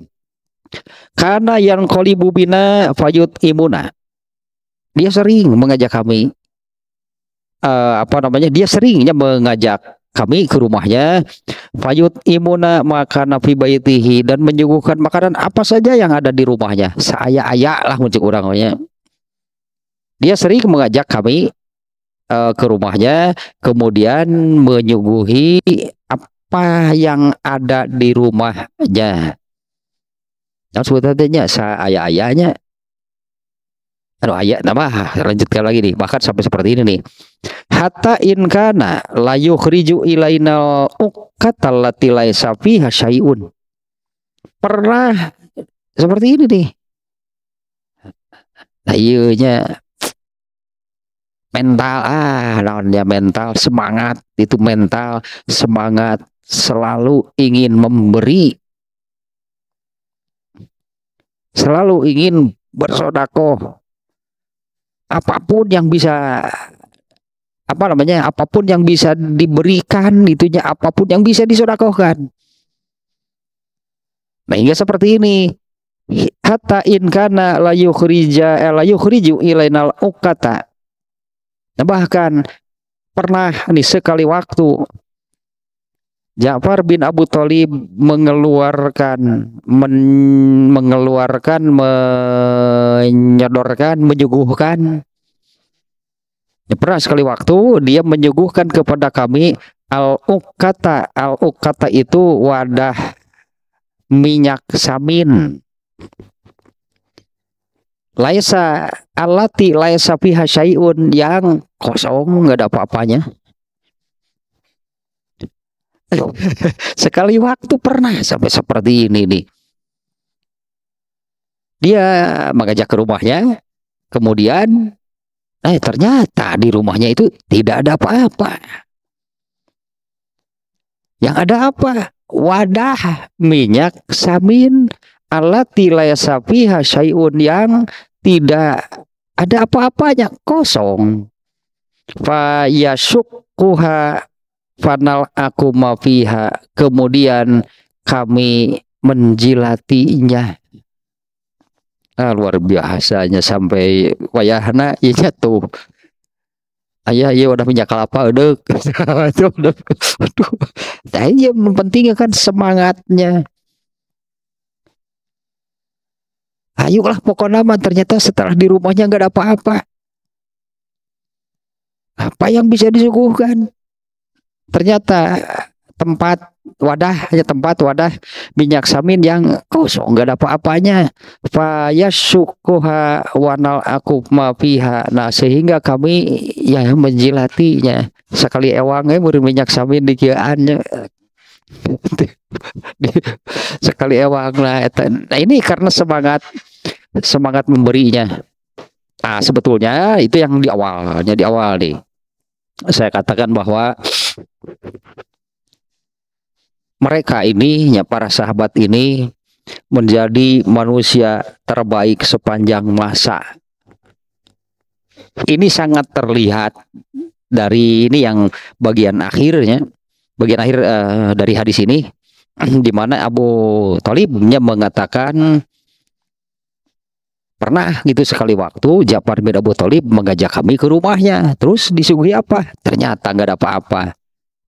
Karena yang kolibubina bina fayut imuna. Dia sering mengajak kami uh, apa namanya? Dia seringnya mengajak kami ke rumahnya fayut imuna makan fi dan menyuguhkan makanan apa saja yang ada di rumahnya. Saya ayak lah muncul orangnya. -orang dia sering mengajak kami uh, ke rumahnya, kemudian menyuguhi apa yang ada di rumahnya. Yang nah, sebetulnya saya ayah-ayahnya Aduh ayat nama lanjutkan lagi nih bahkan sampai seperti ini nih hatta in kana layu yukhriju ilainal ukatalatilai sapi laisa pernah seperti ini nih nah iya mental ah namanya mental semangat itu mental semangat selalu ingin memberi selalu ingin bersodako, apapun yang bisa apa namanya apapun yang bisa diberikan itunya apapun yang bisa disodakohkan nah hingga seperti ini hatta in kana la yukhrija eh, la yukhriju ilainal ukata Nah, bahkan pernah nih sekali waktu Ja'far bin Abu Thalib mengeluarkan men, mengeluarkan menyodorkan menyuguhkan pernah sekali waktu dia menyuguhkan kepada kami al-ukata al-ukata itu wadah minyak samin laisa alati laisa fiha syai'un yang kosong nggak ada apa-apanya sekali waktu pernah sampai seperti ini nih dia mengajak ke rumahnya kemudian eh ternyata di rumahnya itu tidak ada apa-apa yang ada apa wadah minyak samin allati laysa sapi syai'un yang tidak ada apa-apanya kosong fa yasukkuha fanal aku mafiha kemudian kami menjilatinya nah, luar biasanya sampai wayahna ya tuh ayah iya udah punya kelapa udah aduh, aduh. Nah, iya, pentingnya kan semangatnya Ayolah ah, pokok nama ternyata setelah di rumahnya nggak ada apa-apa. Apa yang bisa disuguhkan? Ternyata tempat wadah hanya tempat wadah minyak samin yang kosong nggak ada apa-apanya faya sukuha wanal aku ma piha nah sehingga kami ya menjilatinya sekali ewangnya muri eh, minyak samin di kiaannya sekali ewang lah nah ini karena semangat semangat memberinya. Nah, sebetulnya itu yang di awalnya di awal nih. Saya katakan bahwa mereka ini ya para sahabat ini menjadi manusia terbaik sepanjang masa. Ini sangat terlihat dari ini yang bagian akhirnya, bagian akhir uh, dari hadis ini di mana Abu Talibnya mengatakan Pernah gitu sekali waktu Ja'far bin Abu Talib mengajak kami ke rumahnya. Terus disuguhi apa? Ternyata nggak ada apa-apa.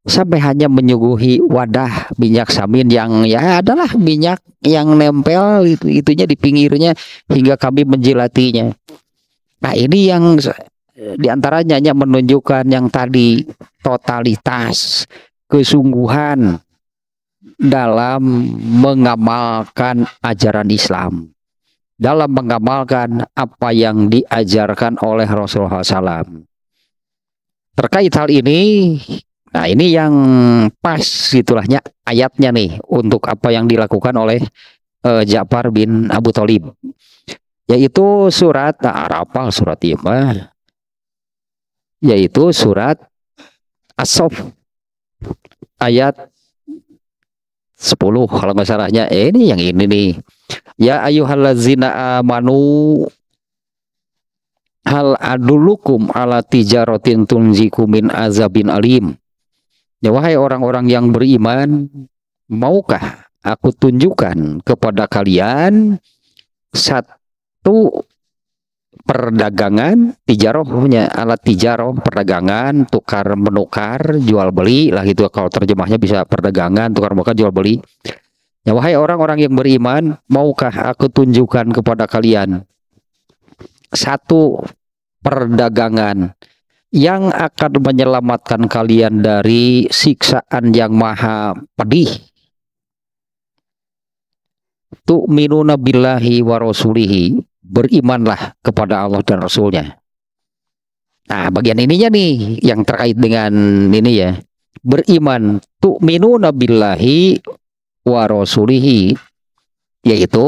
Sampai hanya menyuguhi wadah minyak samin yang ya adalah minyak yang nempel itu itunya di pinggirnya hingga kami menjilatinya. Nah ini yang diantaranya hanya menunjukkan yang tadi totalitas kesungguhan dalam mengamalkan ajaran Islam dalam mengamalkan apa yang diajarkan oleh Rasulullah SAW. Terkait hal ini, nah ini yang pas itulahnya ayatnya nih untuk apa yang dilakukan oleh uh, Ja'far bin Abu Thalib yaitu surat nah, Arafah surat Yama yaitu surat as ayat 10 kalau nggak salahnya eh, ini yang ini nih Ya ayyuhallazina amanu hal adulukum ala tijaratin tunjikum min azabin alim. Ya wahai orang-orang yang beriman, maukah aku tunjukkan kepada kalian satu perdagangan tijarohnya alat tijaroh perdagangan tukar menukar jual beli lah itu kalau terjemahnya bisa perdagangan tukar menukar jual beli Ya wahai orang-orang yang beriman, maukah aku tunjukkan kepada kalian satu perdagangan yang akan menyelamatkan kalian dari siksaan yang maha pedih. Tu'minuna billahi wa rasulihi. Berimanlah kepada Allah dan Rasulnya. Nah, bagian ininya nih yang terkait dengan ini ya. Beriman tu'minuna billahi wa rasulihi yaitu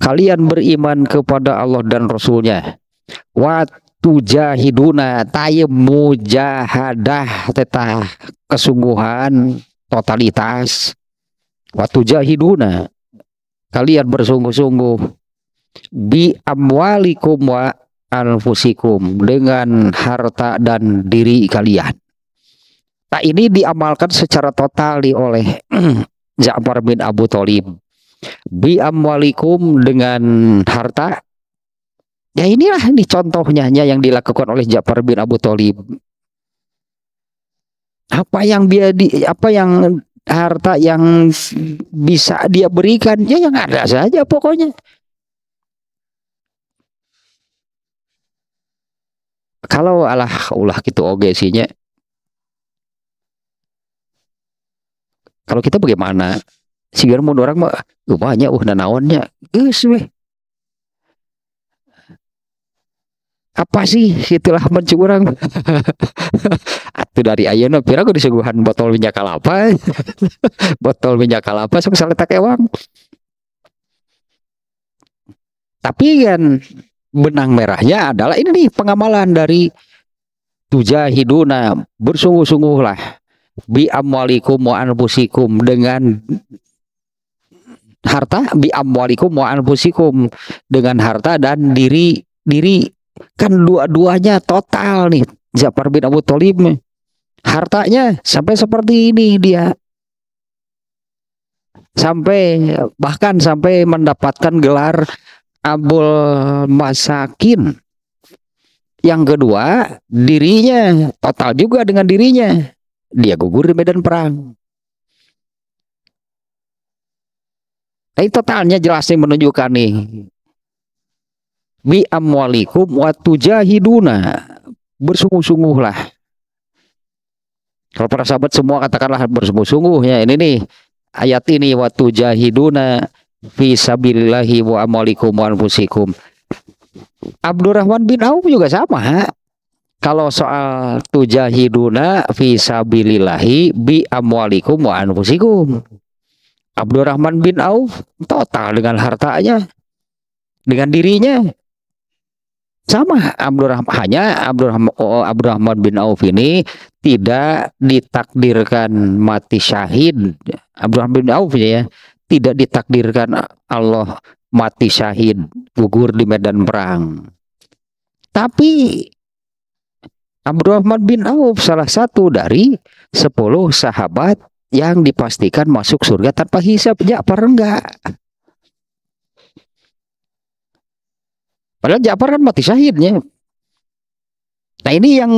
kalian beriman kepada Allah dan Rasulnya wa tujahiduna tayyib mujahadah tetah kesungguhan totalitas wa tujahiduna kalian bersungguh-sungguh bi amwalikum wa anfusikum dengan harta dan diri kalian. Nah ini diamalkan secara total oleh Ja'far bin Abu Thalib. Bi amwalikum dengan harta. Ya inilah ini contohnya yang dilakukan oleh Ja'far bin Abu Thalib. Apa yang dia di, apa yang harta yang bisa dia berikan ya yang ada saja pokoknya. Kalau alah ulah gitu oge sihnya Kalau kita bagaimana? sih mau orang mah banyak uh nanawannya, gus, weh. Apa sih itulah mencurang orang? Atuh dari ayeuna pira gue disuguhan botol minyak kelapa. botol minyak kelapa sok tak ewang. Tapi kan benang merahnya adalah ini nih pengamalan dari hiduna bersungguh sungguh lah bi amwalikum wa anfusikum dengan harta bi amwalikum wa anfusikum dengan harta dan diri diri kan dua-duanya total nih Ja'far bin Abu Thalib hartanya sampai seperti ini dia sampai bahkan sampai mendapatkan gelar Abul Masakin yang kedua dirinya total juga dengan dirinya dia gugur di medan perang. Ini totalnya jelasnya menunjukkan nih. Bi amwalikum wa tujahiduna. Bersungguh-sungguhlah. Kalau para sahabat semua katakanlah bersungguh-sungguh ya ini nih ayat ini wa tujahiduna fi sabilillahi wa amwalikum wa anfusikum. Abdurrahman bin Auf juga sama kalau soal tujahiduna visabilillahi bi amwalikum wa anfusikum. Abdurrahman bin Auf total dengan hartanya, dengan dirinya. Sama Abdurrahman hanya Abdurrahman, oh, Abdurrahman bin Auf ini tidak ditakdirkan mati syahid. Abdurrahman bin Auf ya, tidak ditakdirkan Allah mati syahid gugur di medan perang. Tapi Abdurrahman bin Auf salah satu dari sepuluh sahabat yang dipastikan masuk surga tanpa hisap Ja'far enggak. Padahal Ja'far kan mati syahidnya. Nah ini yang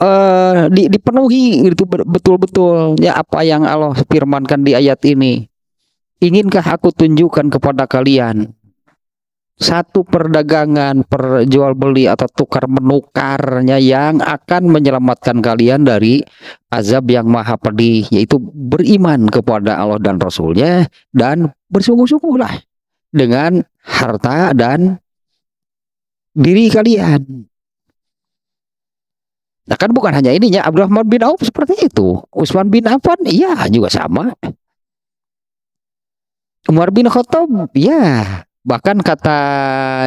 uh, di, dipenuhi itu betul-betul ya apa yang Allah firmankan di ayat ini. Inginkah aku tunjukkan kepada kalian satu perdagangan perjual beli atau tukar menukarnya yang akan menyelamatkan kalian dari azab yang maha pedih yaitu beriman kepada Allah dan Rasulnya dan bersungguh-sungguhlah dengan harta dan diri kalian Nah kan bukan hanya ininya Abdurrahman bin Auf seperti itu Utsman bin Affan iya juga sama Umar bin Khattab iya Bahkan kata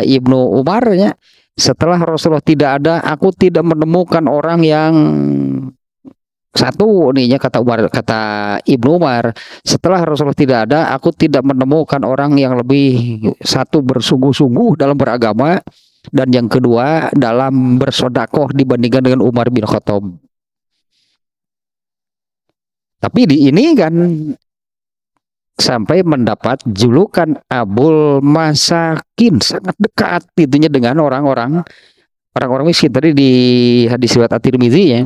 Ibnu Umar ya, setelah Rasulullah tidak ada, aku tidak menemukan orang yang satu nih ya kata Umar kata Ibnu Umar setelah Rasulullah tidak ada aku tidak menemukan orang yang lebih satu bersungguh-sungguh dalam beragama dan yang kedua dalam bersodakoh dibandingkan dengan Umar bin Khattab tapi di ini kan sampai mendapat julukan Abul Masakin sangat dekat itunya dengan orang-orang orang-orang miskin tadi di hadis riwayat At-Tirmizi ya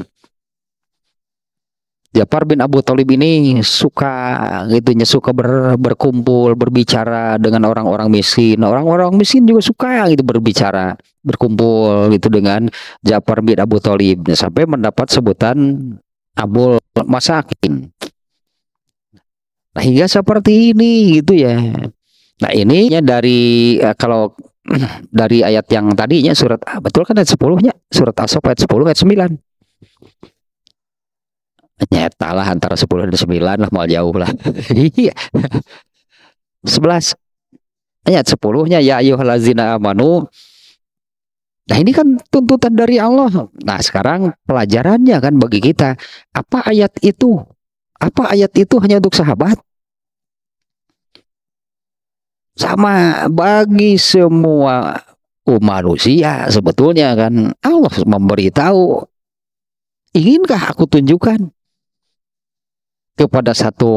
Jafar bin Abu Talib ini suka gitunya suka ber, berkumpul berbicara dengan orang-orang miskin orang-orang miskin juga suka gitu berbicara berkumpul gitu dengan Jafar bin Abu Talib sampai mendapat sebutan Abul Masakin Nah, hingga seperti ini gitu ya. Nah, ini dari eh, kalau dari ayat yang tadinya surat betul kan ayat sepuluhnya surat Asop ayat sepuluh ayat 9. Nyatalah antara 10 dan 9 lah mau jauh lah. 11 iya. ayat 10-nya ya lazina amanu Nah ini kan tuntutan dari Allah. Nah sekarang pelajarannya kan bagi kita apa ayat itu apa ayat itu hanya untuk sahabat? Sama bagi semua manusia sebetulnya kan Allah memberitahu inginkah aku tunjukkan kepada satu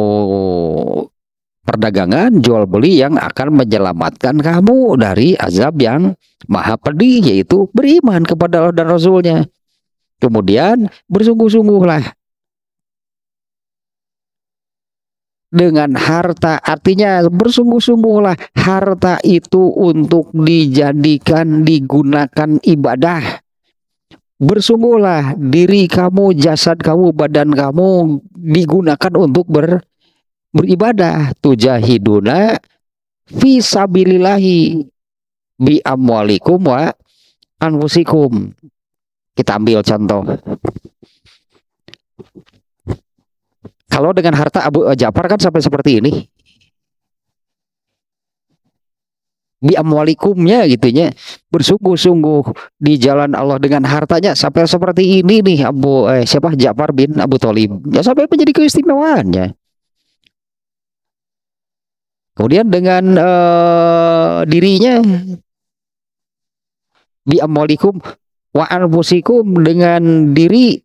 perdagangan jual beli yang akan menyelamatkan kamu dari azab yang maha pedih yaitu beriman kepada Allah dan Rasulnya kemudian bersungguh-sungguhlah dengan harta. Artinya bersungguh-sungguhlah harta itu untuk dijadikan digunakan ibadah. Bersungguhlah diri kamu, jasad kamu, badan kamu digunakan untuk ber, beribadah. Tujahiduna fisabilillahi bi amwalikum wa anfusikum. Kita ambil contoh. Kalau dengan harta Abu eh, Ja'far kan sampai seperti ini. Di amwalikumnya ya. bersungguh-sungguh di jalan Allah dengan hartanya sampai seperti ini nih Abu eh, siapa Ja'far bin Abu Thalib. Ya sampai menjadi keistimewaannya. Kemudian dengan uh, dirinya di amwalikum wa anfusikum dengan diri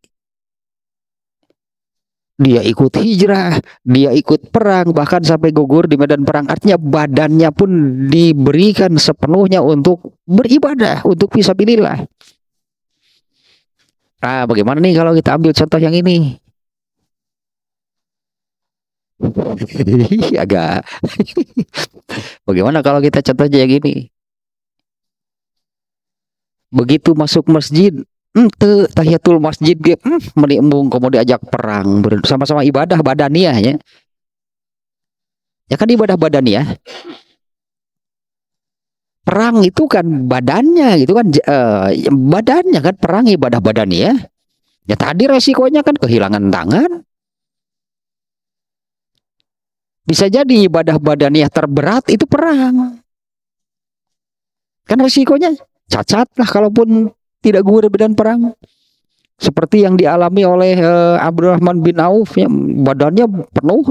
dia ikut hijrah, dia ikut perang, bahkan sampai gugur di medan perang. Artinya badannya pun diberikan sepenuhnya untuk beribadah, untuk bisa pilihlah. Nah, bagaimana nih kalau kita ambil contoh yang ini? Agak. bagaimana kalau kita contohnya yang ini? Begitu masuk masjid, ente tahiyatul masjid ge hmm, menimbung kamu diajak perang sama-sama ibadah badaniah ya ya kan ibadah badaniah perang itu kan badannya gitu kan e, badannya kan perang ibadah badannya ya tadi resikonya kan kehilangan tangan bisa jadi ibadah badannya terberat itu perang kan resikonya cacat lah kalaupun tidak gugur di medan perang seperti yang dialami oleh uh, Abdurrahman bin Auf yang badannya penuh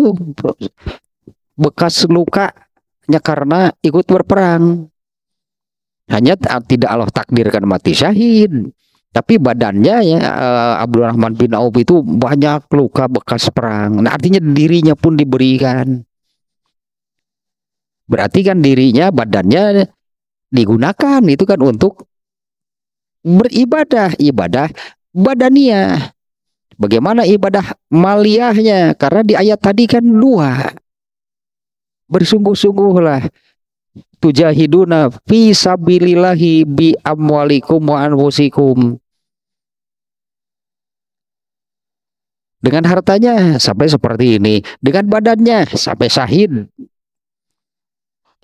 bekas lukanya karena ikut berperang hanya tidak Allah takdirkan mati syahid tapi badannya ya uh, Abdurrahman bin Auf itu banyak luka bekas perang nah, artinya dirinya pun diberikan berarti kan dirinya badannya digunakan itu kan untuk beribadah ibadah badania bagaimana ibadah maliahnya karena di ayat tadi kan dua bersungguh-sungguhlah tujahiduna fi sabilillahi bi amwalikum wa anfusikum dengan hartanya sampai seperti ini dengan badannya sampai sahid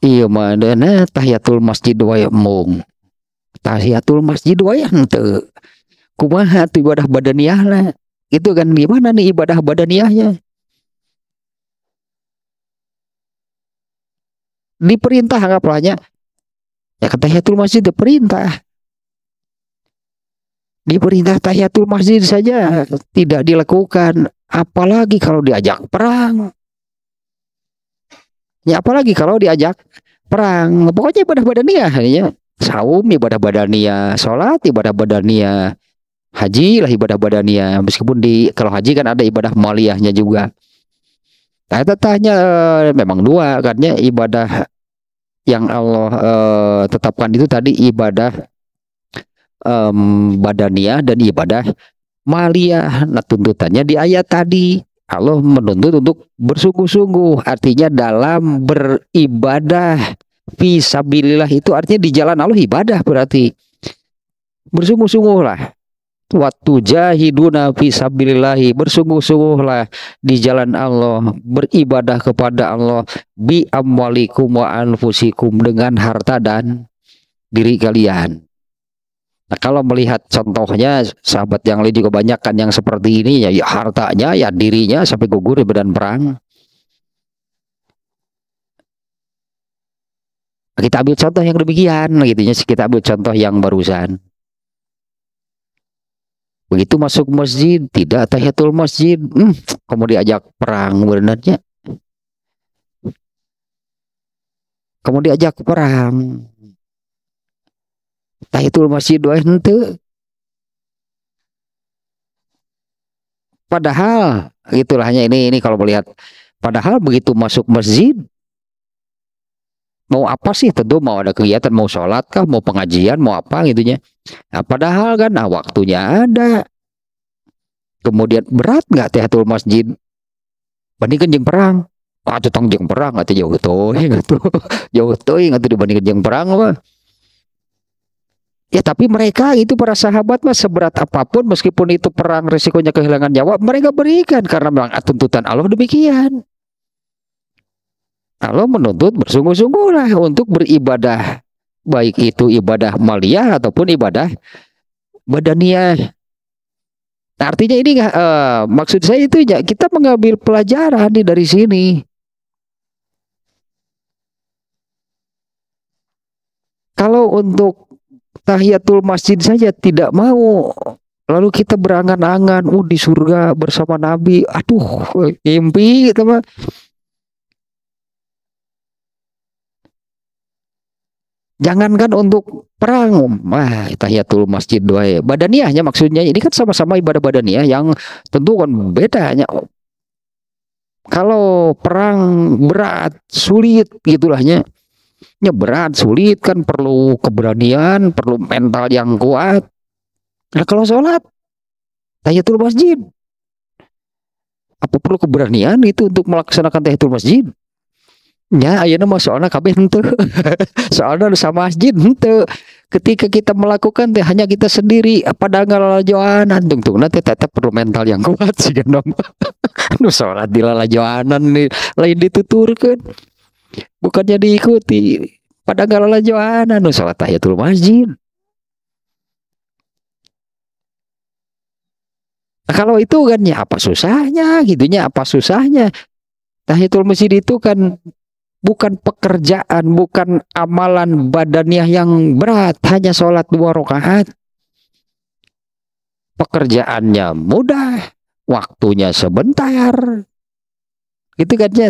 iya mana nah, tahiyatul masjid wa yamung tahiyatul masjid wayang tuh kumaha tuh ibadah lah itu kan gimana nih ibadah badaniahnya diperintah anggaplah ya kata tahiyatul masjid diperintah diperintah tahiyatul masjid saja tidak dilakukan apalagi kalau diajak perang ya apalagi kalau diajak perang pokoknya ibadah badaniah ya saum ibadah badania, sholat ibadah badania, haji lah ibadah badania. meskipun di kalau haji kan ada ibadah maliyahnya juga nah tetahnya eh, memang dua katanya ibadah yang Allah eh, tetapkan itu tadi ibadah um, badania dan ibadah maliyah. Nah tuntutannya di ayat tadi Allah menuntut untuk bersungguh-sungguh, artinya dalam beribadah Fisabilillah itu artinya di jalan Allah ibadah berarti. Bersungguh-sungguhlah. Waktu jahiduna fisabilillahi bersungguh-sungguhlah di jalan Allah, beribadah kepada Allah bi amwalikum wa anfusikum dengan harta dan diri kalian. Nah, kalau melihat contohnya sahabat yang lain juga banyak kan yang seperti ini ya, ya hartanya ya dirinya sampai gugur di badan perang. kita ambil contoh yang demikian gitu ya kita ambil contoh yang barusan begitu masuk masjid tidak tahiyatul masjid hmm, kamu diajak perang benarnya kamu diajak perang tahiyatul masjid doa hente padahal itulahnya ini ini kalau melihat padahal begitu masuk masjid mau apa sih tentu mau ada kegiatan mau sholat kah mau pengajian mau apa gitunya nah, padahal kan nah waktunya ada kemudian berat nggak tiatul masjid bandingkan jeng perang ah tutang jeng perang atau jauh tuh gitu jauh tuh atau dibandingkan jeng perang apa Ya tapi mereka itu para sahabat mas seberat apapun meskipun itu perang resikonya kehilangan nyawa mereka berikan karena memang tuntutan Allah demikian. Kalau menuntut bersungguh-sungguhlah untuk beribadah, baik itu ibadah maliyah ataupun ibadah badaniyah. Nah, artinya ini uh, maksud saya itu ya kita mengambil pelajaran nih dari sini. Kalau untuk tahiyatul masjid saja tidak mau, lalu kita berangan-angan, oh di surga bersama Nabi, aduh mimpi, teman. Jangankan untuk perang, um, wah tahiyatul masjid doa ya. Badaniahnya maksudnya ini kan sama-sama ibadah badaniah yang tentu kan beda kalau perang berat, sulit gitulahnya. Ya berat, sulit kan perlu keberanian, perlu mental yang kuat. Nah kalau sholat, tahiyatul masjid. Apa perlu keberanian itu untuk melaksanakan tahiyatul masjid? Ya, ayo nama soalnya kami tentu soalnya sama masjid tentu Ketika kita melakukan teh hanya kita sendiri, Apa padahal tung tung nanti tetap perlu mental yang kuat sih kan, gendong. nu di dilalajoanan nih, lain dituturkan Bukannya diikuti, padahal ngalalajoanan nu salat tahiyatul masjid. Nah, kalau itu kan ya apa susahnya gitunya apa susahnya tahiyatul masjid itu kan bukan pekerjaan, bukan amalan badaniah yang berat, hanya sholat dua rakaat. Pekerjaannya mudah, waktunya sebentar. Gitu kan ya,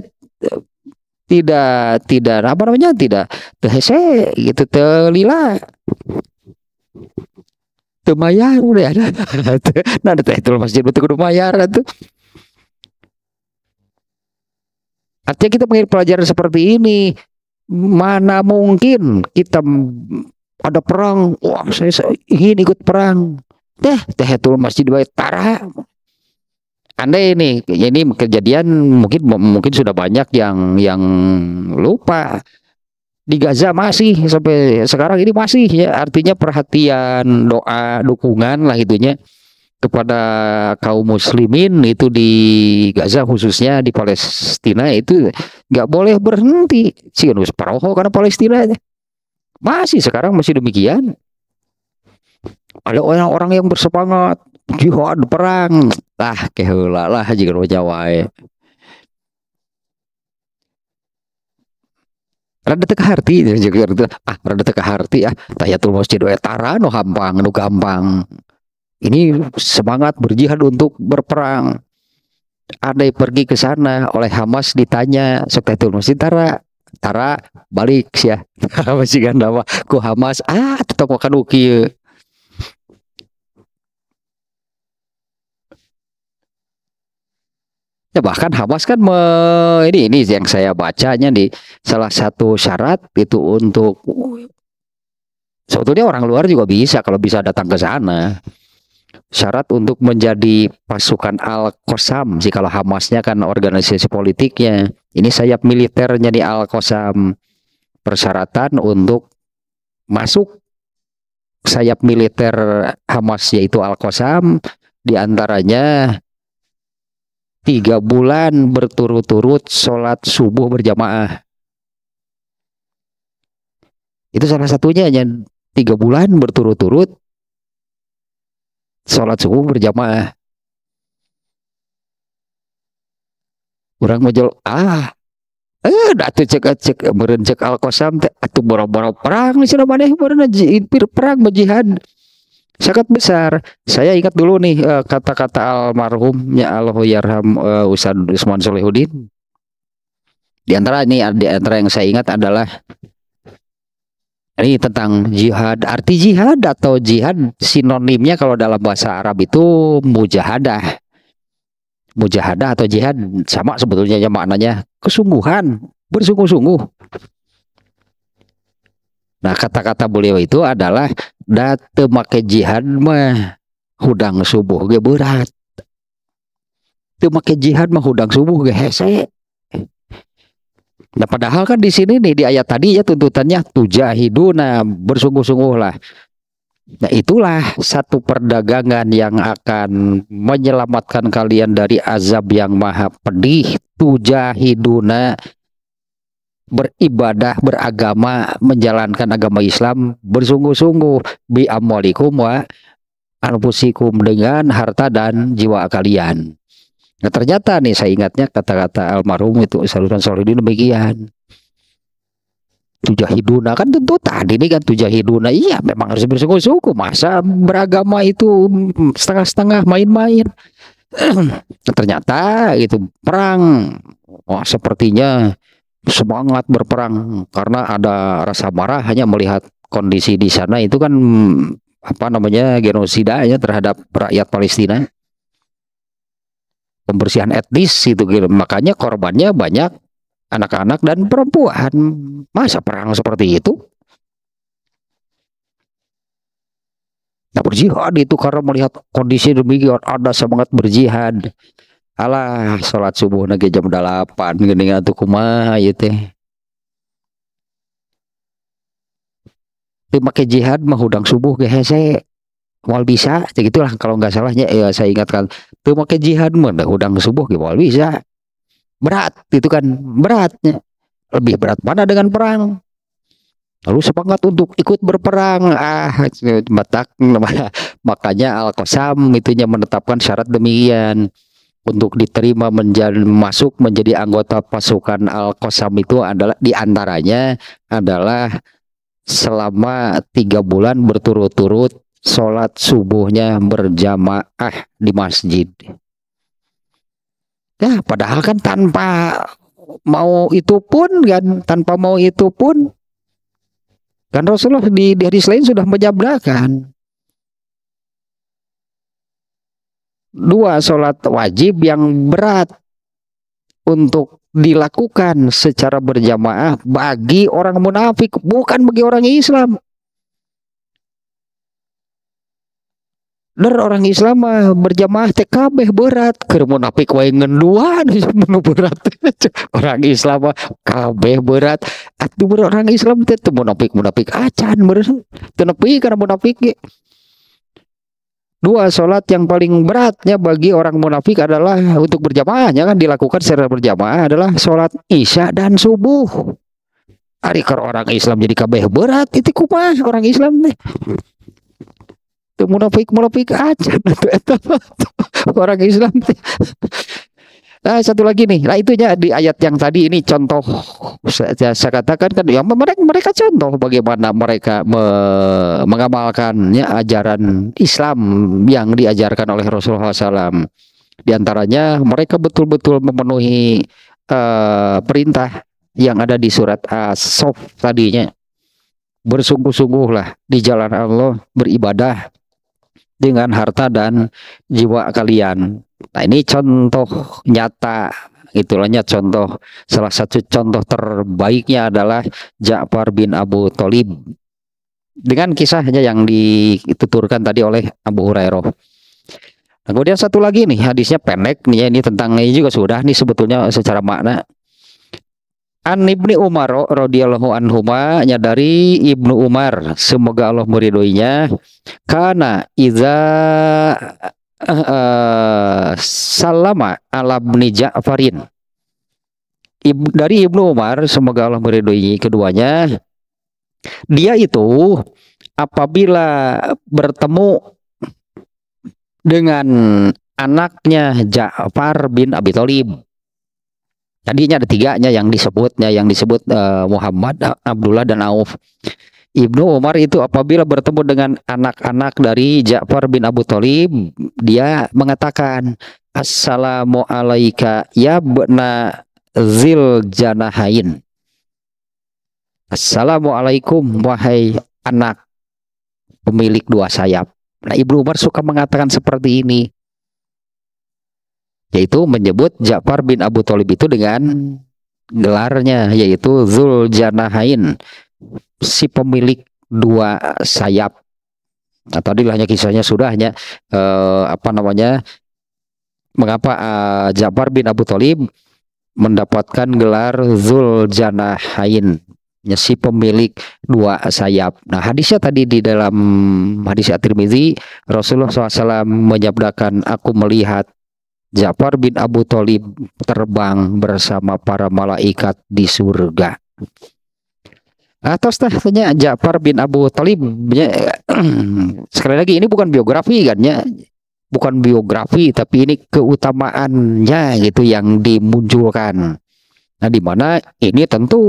tidak tidak apa namanya tidak tehese gitu telila temayar udah ada nah teh itu masjid betul kudu mayar itu. Artinya kita mengambil pelajaran seperti ini. Mana mungkin kita ada perang, wah saya, saya ingin ikut perang. deh tahiyatul masjid baik tara. Anda ini, ini kejadian mungkin mungkin sudah banyak yang yang lupa di Gaza masih sampai sekarang ini masih ya artinya perhatian doa dukungan lah itunya kepada kaum muslimin itu di Gaza khususnya di Palestina itu nggak boleh berhenti sih paroho karena Palestina aja. masih sekarang masih demikian ada orang-orang yang bersemangat jihad perang lah kehula lah jika Jawa ya. rada teka harti ah rada teka harti ah tayatul masjid etara no hampang no gampang ini semangat berjihad untuk berperang. Ada yang pergi ke sana oleh Hamas ditanya sekretul masjid Tara Tara balik sih ya masih gandama ku Hamas ah tetap makan uki. Ya, bahkan Hamas kan me, ini ini yang saya bacanya di salah satu syarat itu untuk uh, sebetulnya orang luar juga bisa kalau bisa datang ke sana syarat untuk menjadi pasukan Al-Qasam kalau Hamasnya kan organisasi politiknya ini sayap militernya di Al-Qasam persyaratan untuk masuk sayap militer Hamas yaitu Al-Qasam diantaranya tiga bulan berturut-turut sholat subuh berjamaah itu salah satunya hanya tiga bulan berturut-turut sholat subuh berjamaah. Orang mau ah eh dah tu cek cek meren al kosam, teh atuh boro-boro perang di sana maneh impir perang berjihad sangat besar. Saya ingat dulu nih eh, kata-kata almarhumnya yarham uh, eh, Ustaz Usman Solehudin. Di antara ini di antara yang saya ingat adalah ini tentang jihad. Arti jihad atau jihad sinonimnya kalau dalam bahasa Arab itu mujahadah. Mujahadah atau jihad sama sebetulnya ya maknanya kesungguhan, bersungguh-sungguh. Nah, kata-kata beliau itu adalah date make jihad mah hudang subuh ge berat. Teu make jihad mah hudang subuh ge hese. Nah, padahal kan di sini nih di ayat tadi ya tuntutannya tujahiduna bersungguh sungguh lah Nah, itulah satu perdagangan yang akan menyelamatkan kalian dari azab yang maha pedih. Tujahiduna beribadah, beragama, menjalankan agama Islam bersungguh-sungguh bi amwalikum wa anfusikum dengan harta dan jiwa kalian. Nah ternyata nih saya ingatnya kata-kata almarhum itu saluran Solihin demikian. Tujahiduna kan tentu tadi nih kan tujahiduna iya memang harus bersungguh-sungguh masa beragama itu setengah-setengah main-main. nah, ternyata itu perang Wah, sepertinya semangat berperang karena ada rasa marah hanya melihat kondisi di sana itu kan apa namanya genosida genosidanya terhadap rakyat Palestina pembersihan etnis itu gitu. Makanya korbannya banyak anak-anak dan perempuan. Masa perang seperti itu? Nah berjihad itu karena melihat kondisi demikian ada semangat berjihad. Alah sholat subuh lagi jam 8 gini tuh kumaha ieu ya, teh. Dimake jihad mah subuh ge hese mal bisa itulah kalau nggak salahnya ya saya ingatkan tuh pakai jihad mana udang subuh gitu mal bisa berat itu kan beratnya lebih berat mana dengan perang lalu semangat untuk ikut berperang ah batak makanya al qasam itunya menetapkan syarat demikian untuk diterima menjadi masuk menjadi anggota pasukan al qasam itu adalah diantaranya adalah selama tiga bulan berturut-turut sholat subuhnya berjamaah di masjid. Ya, padahal kan tanpa mau itu pun kan, tanpa mau itu pun kan Rasulullah di, di hadis lain sudah menjabrakan dua sholat wajib yang berat untuk dilakukan secara berjamaah bagi orang munafik bukan bagi orang Islam Ner orang Islam mah berjamaah TKB berat keur munafik wae ngenduan itu berat orang Islam mah KB berat atuh ber orang Islam teh Tuh munafik munafik acan bener teu nepi kana munafik Dua sholat yang paling beratnya bagi orang munafik adalah untuk berjamaahnya kan dilakukan secara berjamaah adalah sholat Isya dan subuh. Ari orang Islam jadi kabeh berat itu kumah orang Islam nih munafik munafik aja itu nah, orang Islam Nah satu lagi nih, lah itunya di ayat yang tadi ini contoh saya, saya katakan kan yang mereka mereka contoh bagaimana mereka me, mengamalkannya ajaran Islam yang diajarkan oleh Rasulullah SAW. Di antaranya mereka betul-betul memenuhi uh, perintah yang ada di surat As-Sof tadinya bersungguh-sungguhlah di jalan Allah beribadah dengan harta dan jiwa kalian. Nah, ini contoh nyata itulahnya contoh salah satu contoh terbaiknya adalah Ja'far bin Abu Thalib dengan kisahnya yang dituturkan tadi oleh Abu Hurairah. Nah, kemudian satu lagi nih hadisnya pendek nih ya ini tentang ini juga sudah nih sebetulnya secara makna An Ibni Umar radhiyallahu anhuma nya dari Ibnu Umar semoga Allah meridhoinya karena iza uh, salama ala ibni Ja'farin Ib, dari Ibnu Umar semoga Allah meridhoi keduanya dia itu apabila bertemu dengan anaknya Ja'far bin Abi Thalib Tadinya ada tiganya yang disebutnya yang disebut uh, Muhammad, Abdullah dan Auf. Ibnu Umar itu apabila bertemu dengan anak-anak dari Ja'far bin Abu Thalib, dia mengatakan, "Assalamu alayka ya bna Zil Janahain." Assalamualaikum wahai anak pemilik dua sayap. Nah, Ibnu Umar suka mengatakan seperti ini yaitu menyebut Ja'far bin Abu Thalib itu dengan gelarnya yaitu Zul Zuljarnahain si pemilik dua sayap nah, tadi hanya kisahnya sudahnya eh, apa namanya mengapa eh, Ja'far bin Abu Thalib mendapatkan gelar Zul ya, si pemilik dua sayap nah hadisnya tadi di dalam hadis At-Tirmizi Rasulullah SAW menyabdakan aku melihat Ja'far bin Abu Thalib terbang bersama para malaikat di surga. Atas tahtanya Ja'far bin Abu Thalib sekali lagi ini bukan biografi kan ya. Bukan biografi tapi ini keutamaannya gitu yang dimunculkan. Nah, di mana ini tentu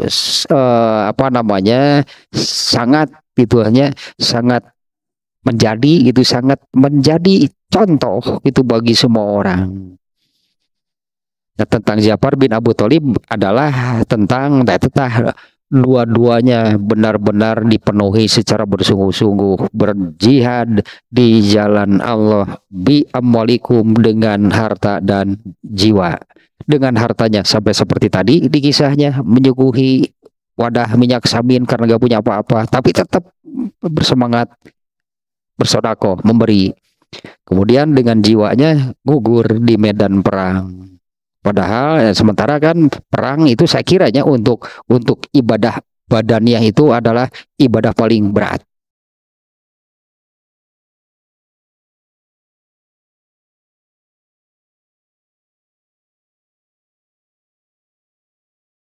uh, apa namanya sangat itu hanya sangat menjadi itu sangat menjadi contoh itu bagi semua orang. Nah, tentang Jafar bin Abu Thalib adalah tentang tetah dua-duanya benar-benar dipenuhi secara bersungguh-sungguh berjihad di jalan Allah bi amwalikum dengan harta dan jiwa dengan hartanya sampai seperti tadi di kisahnya menyuguhi wadah minyak samin karena gak punya apa-apa tapi tetap bersemangat bersodako memberi Kemudian dengan jiwanya gugur di medan perang. Padahal ya, sementara kan perang itu saya kiranya untuk untuk ibadah badannya itu adalah ibadah paling berat.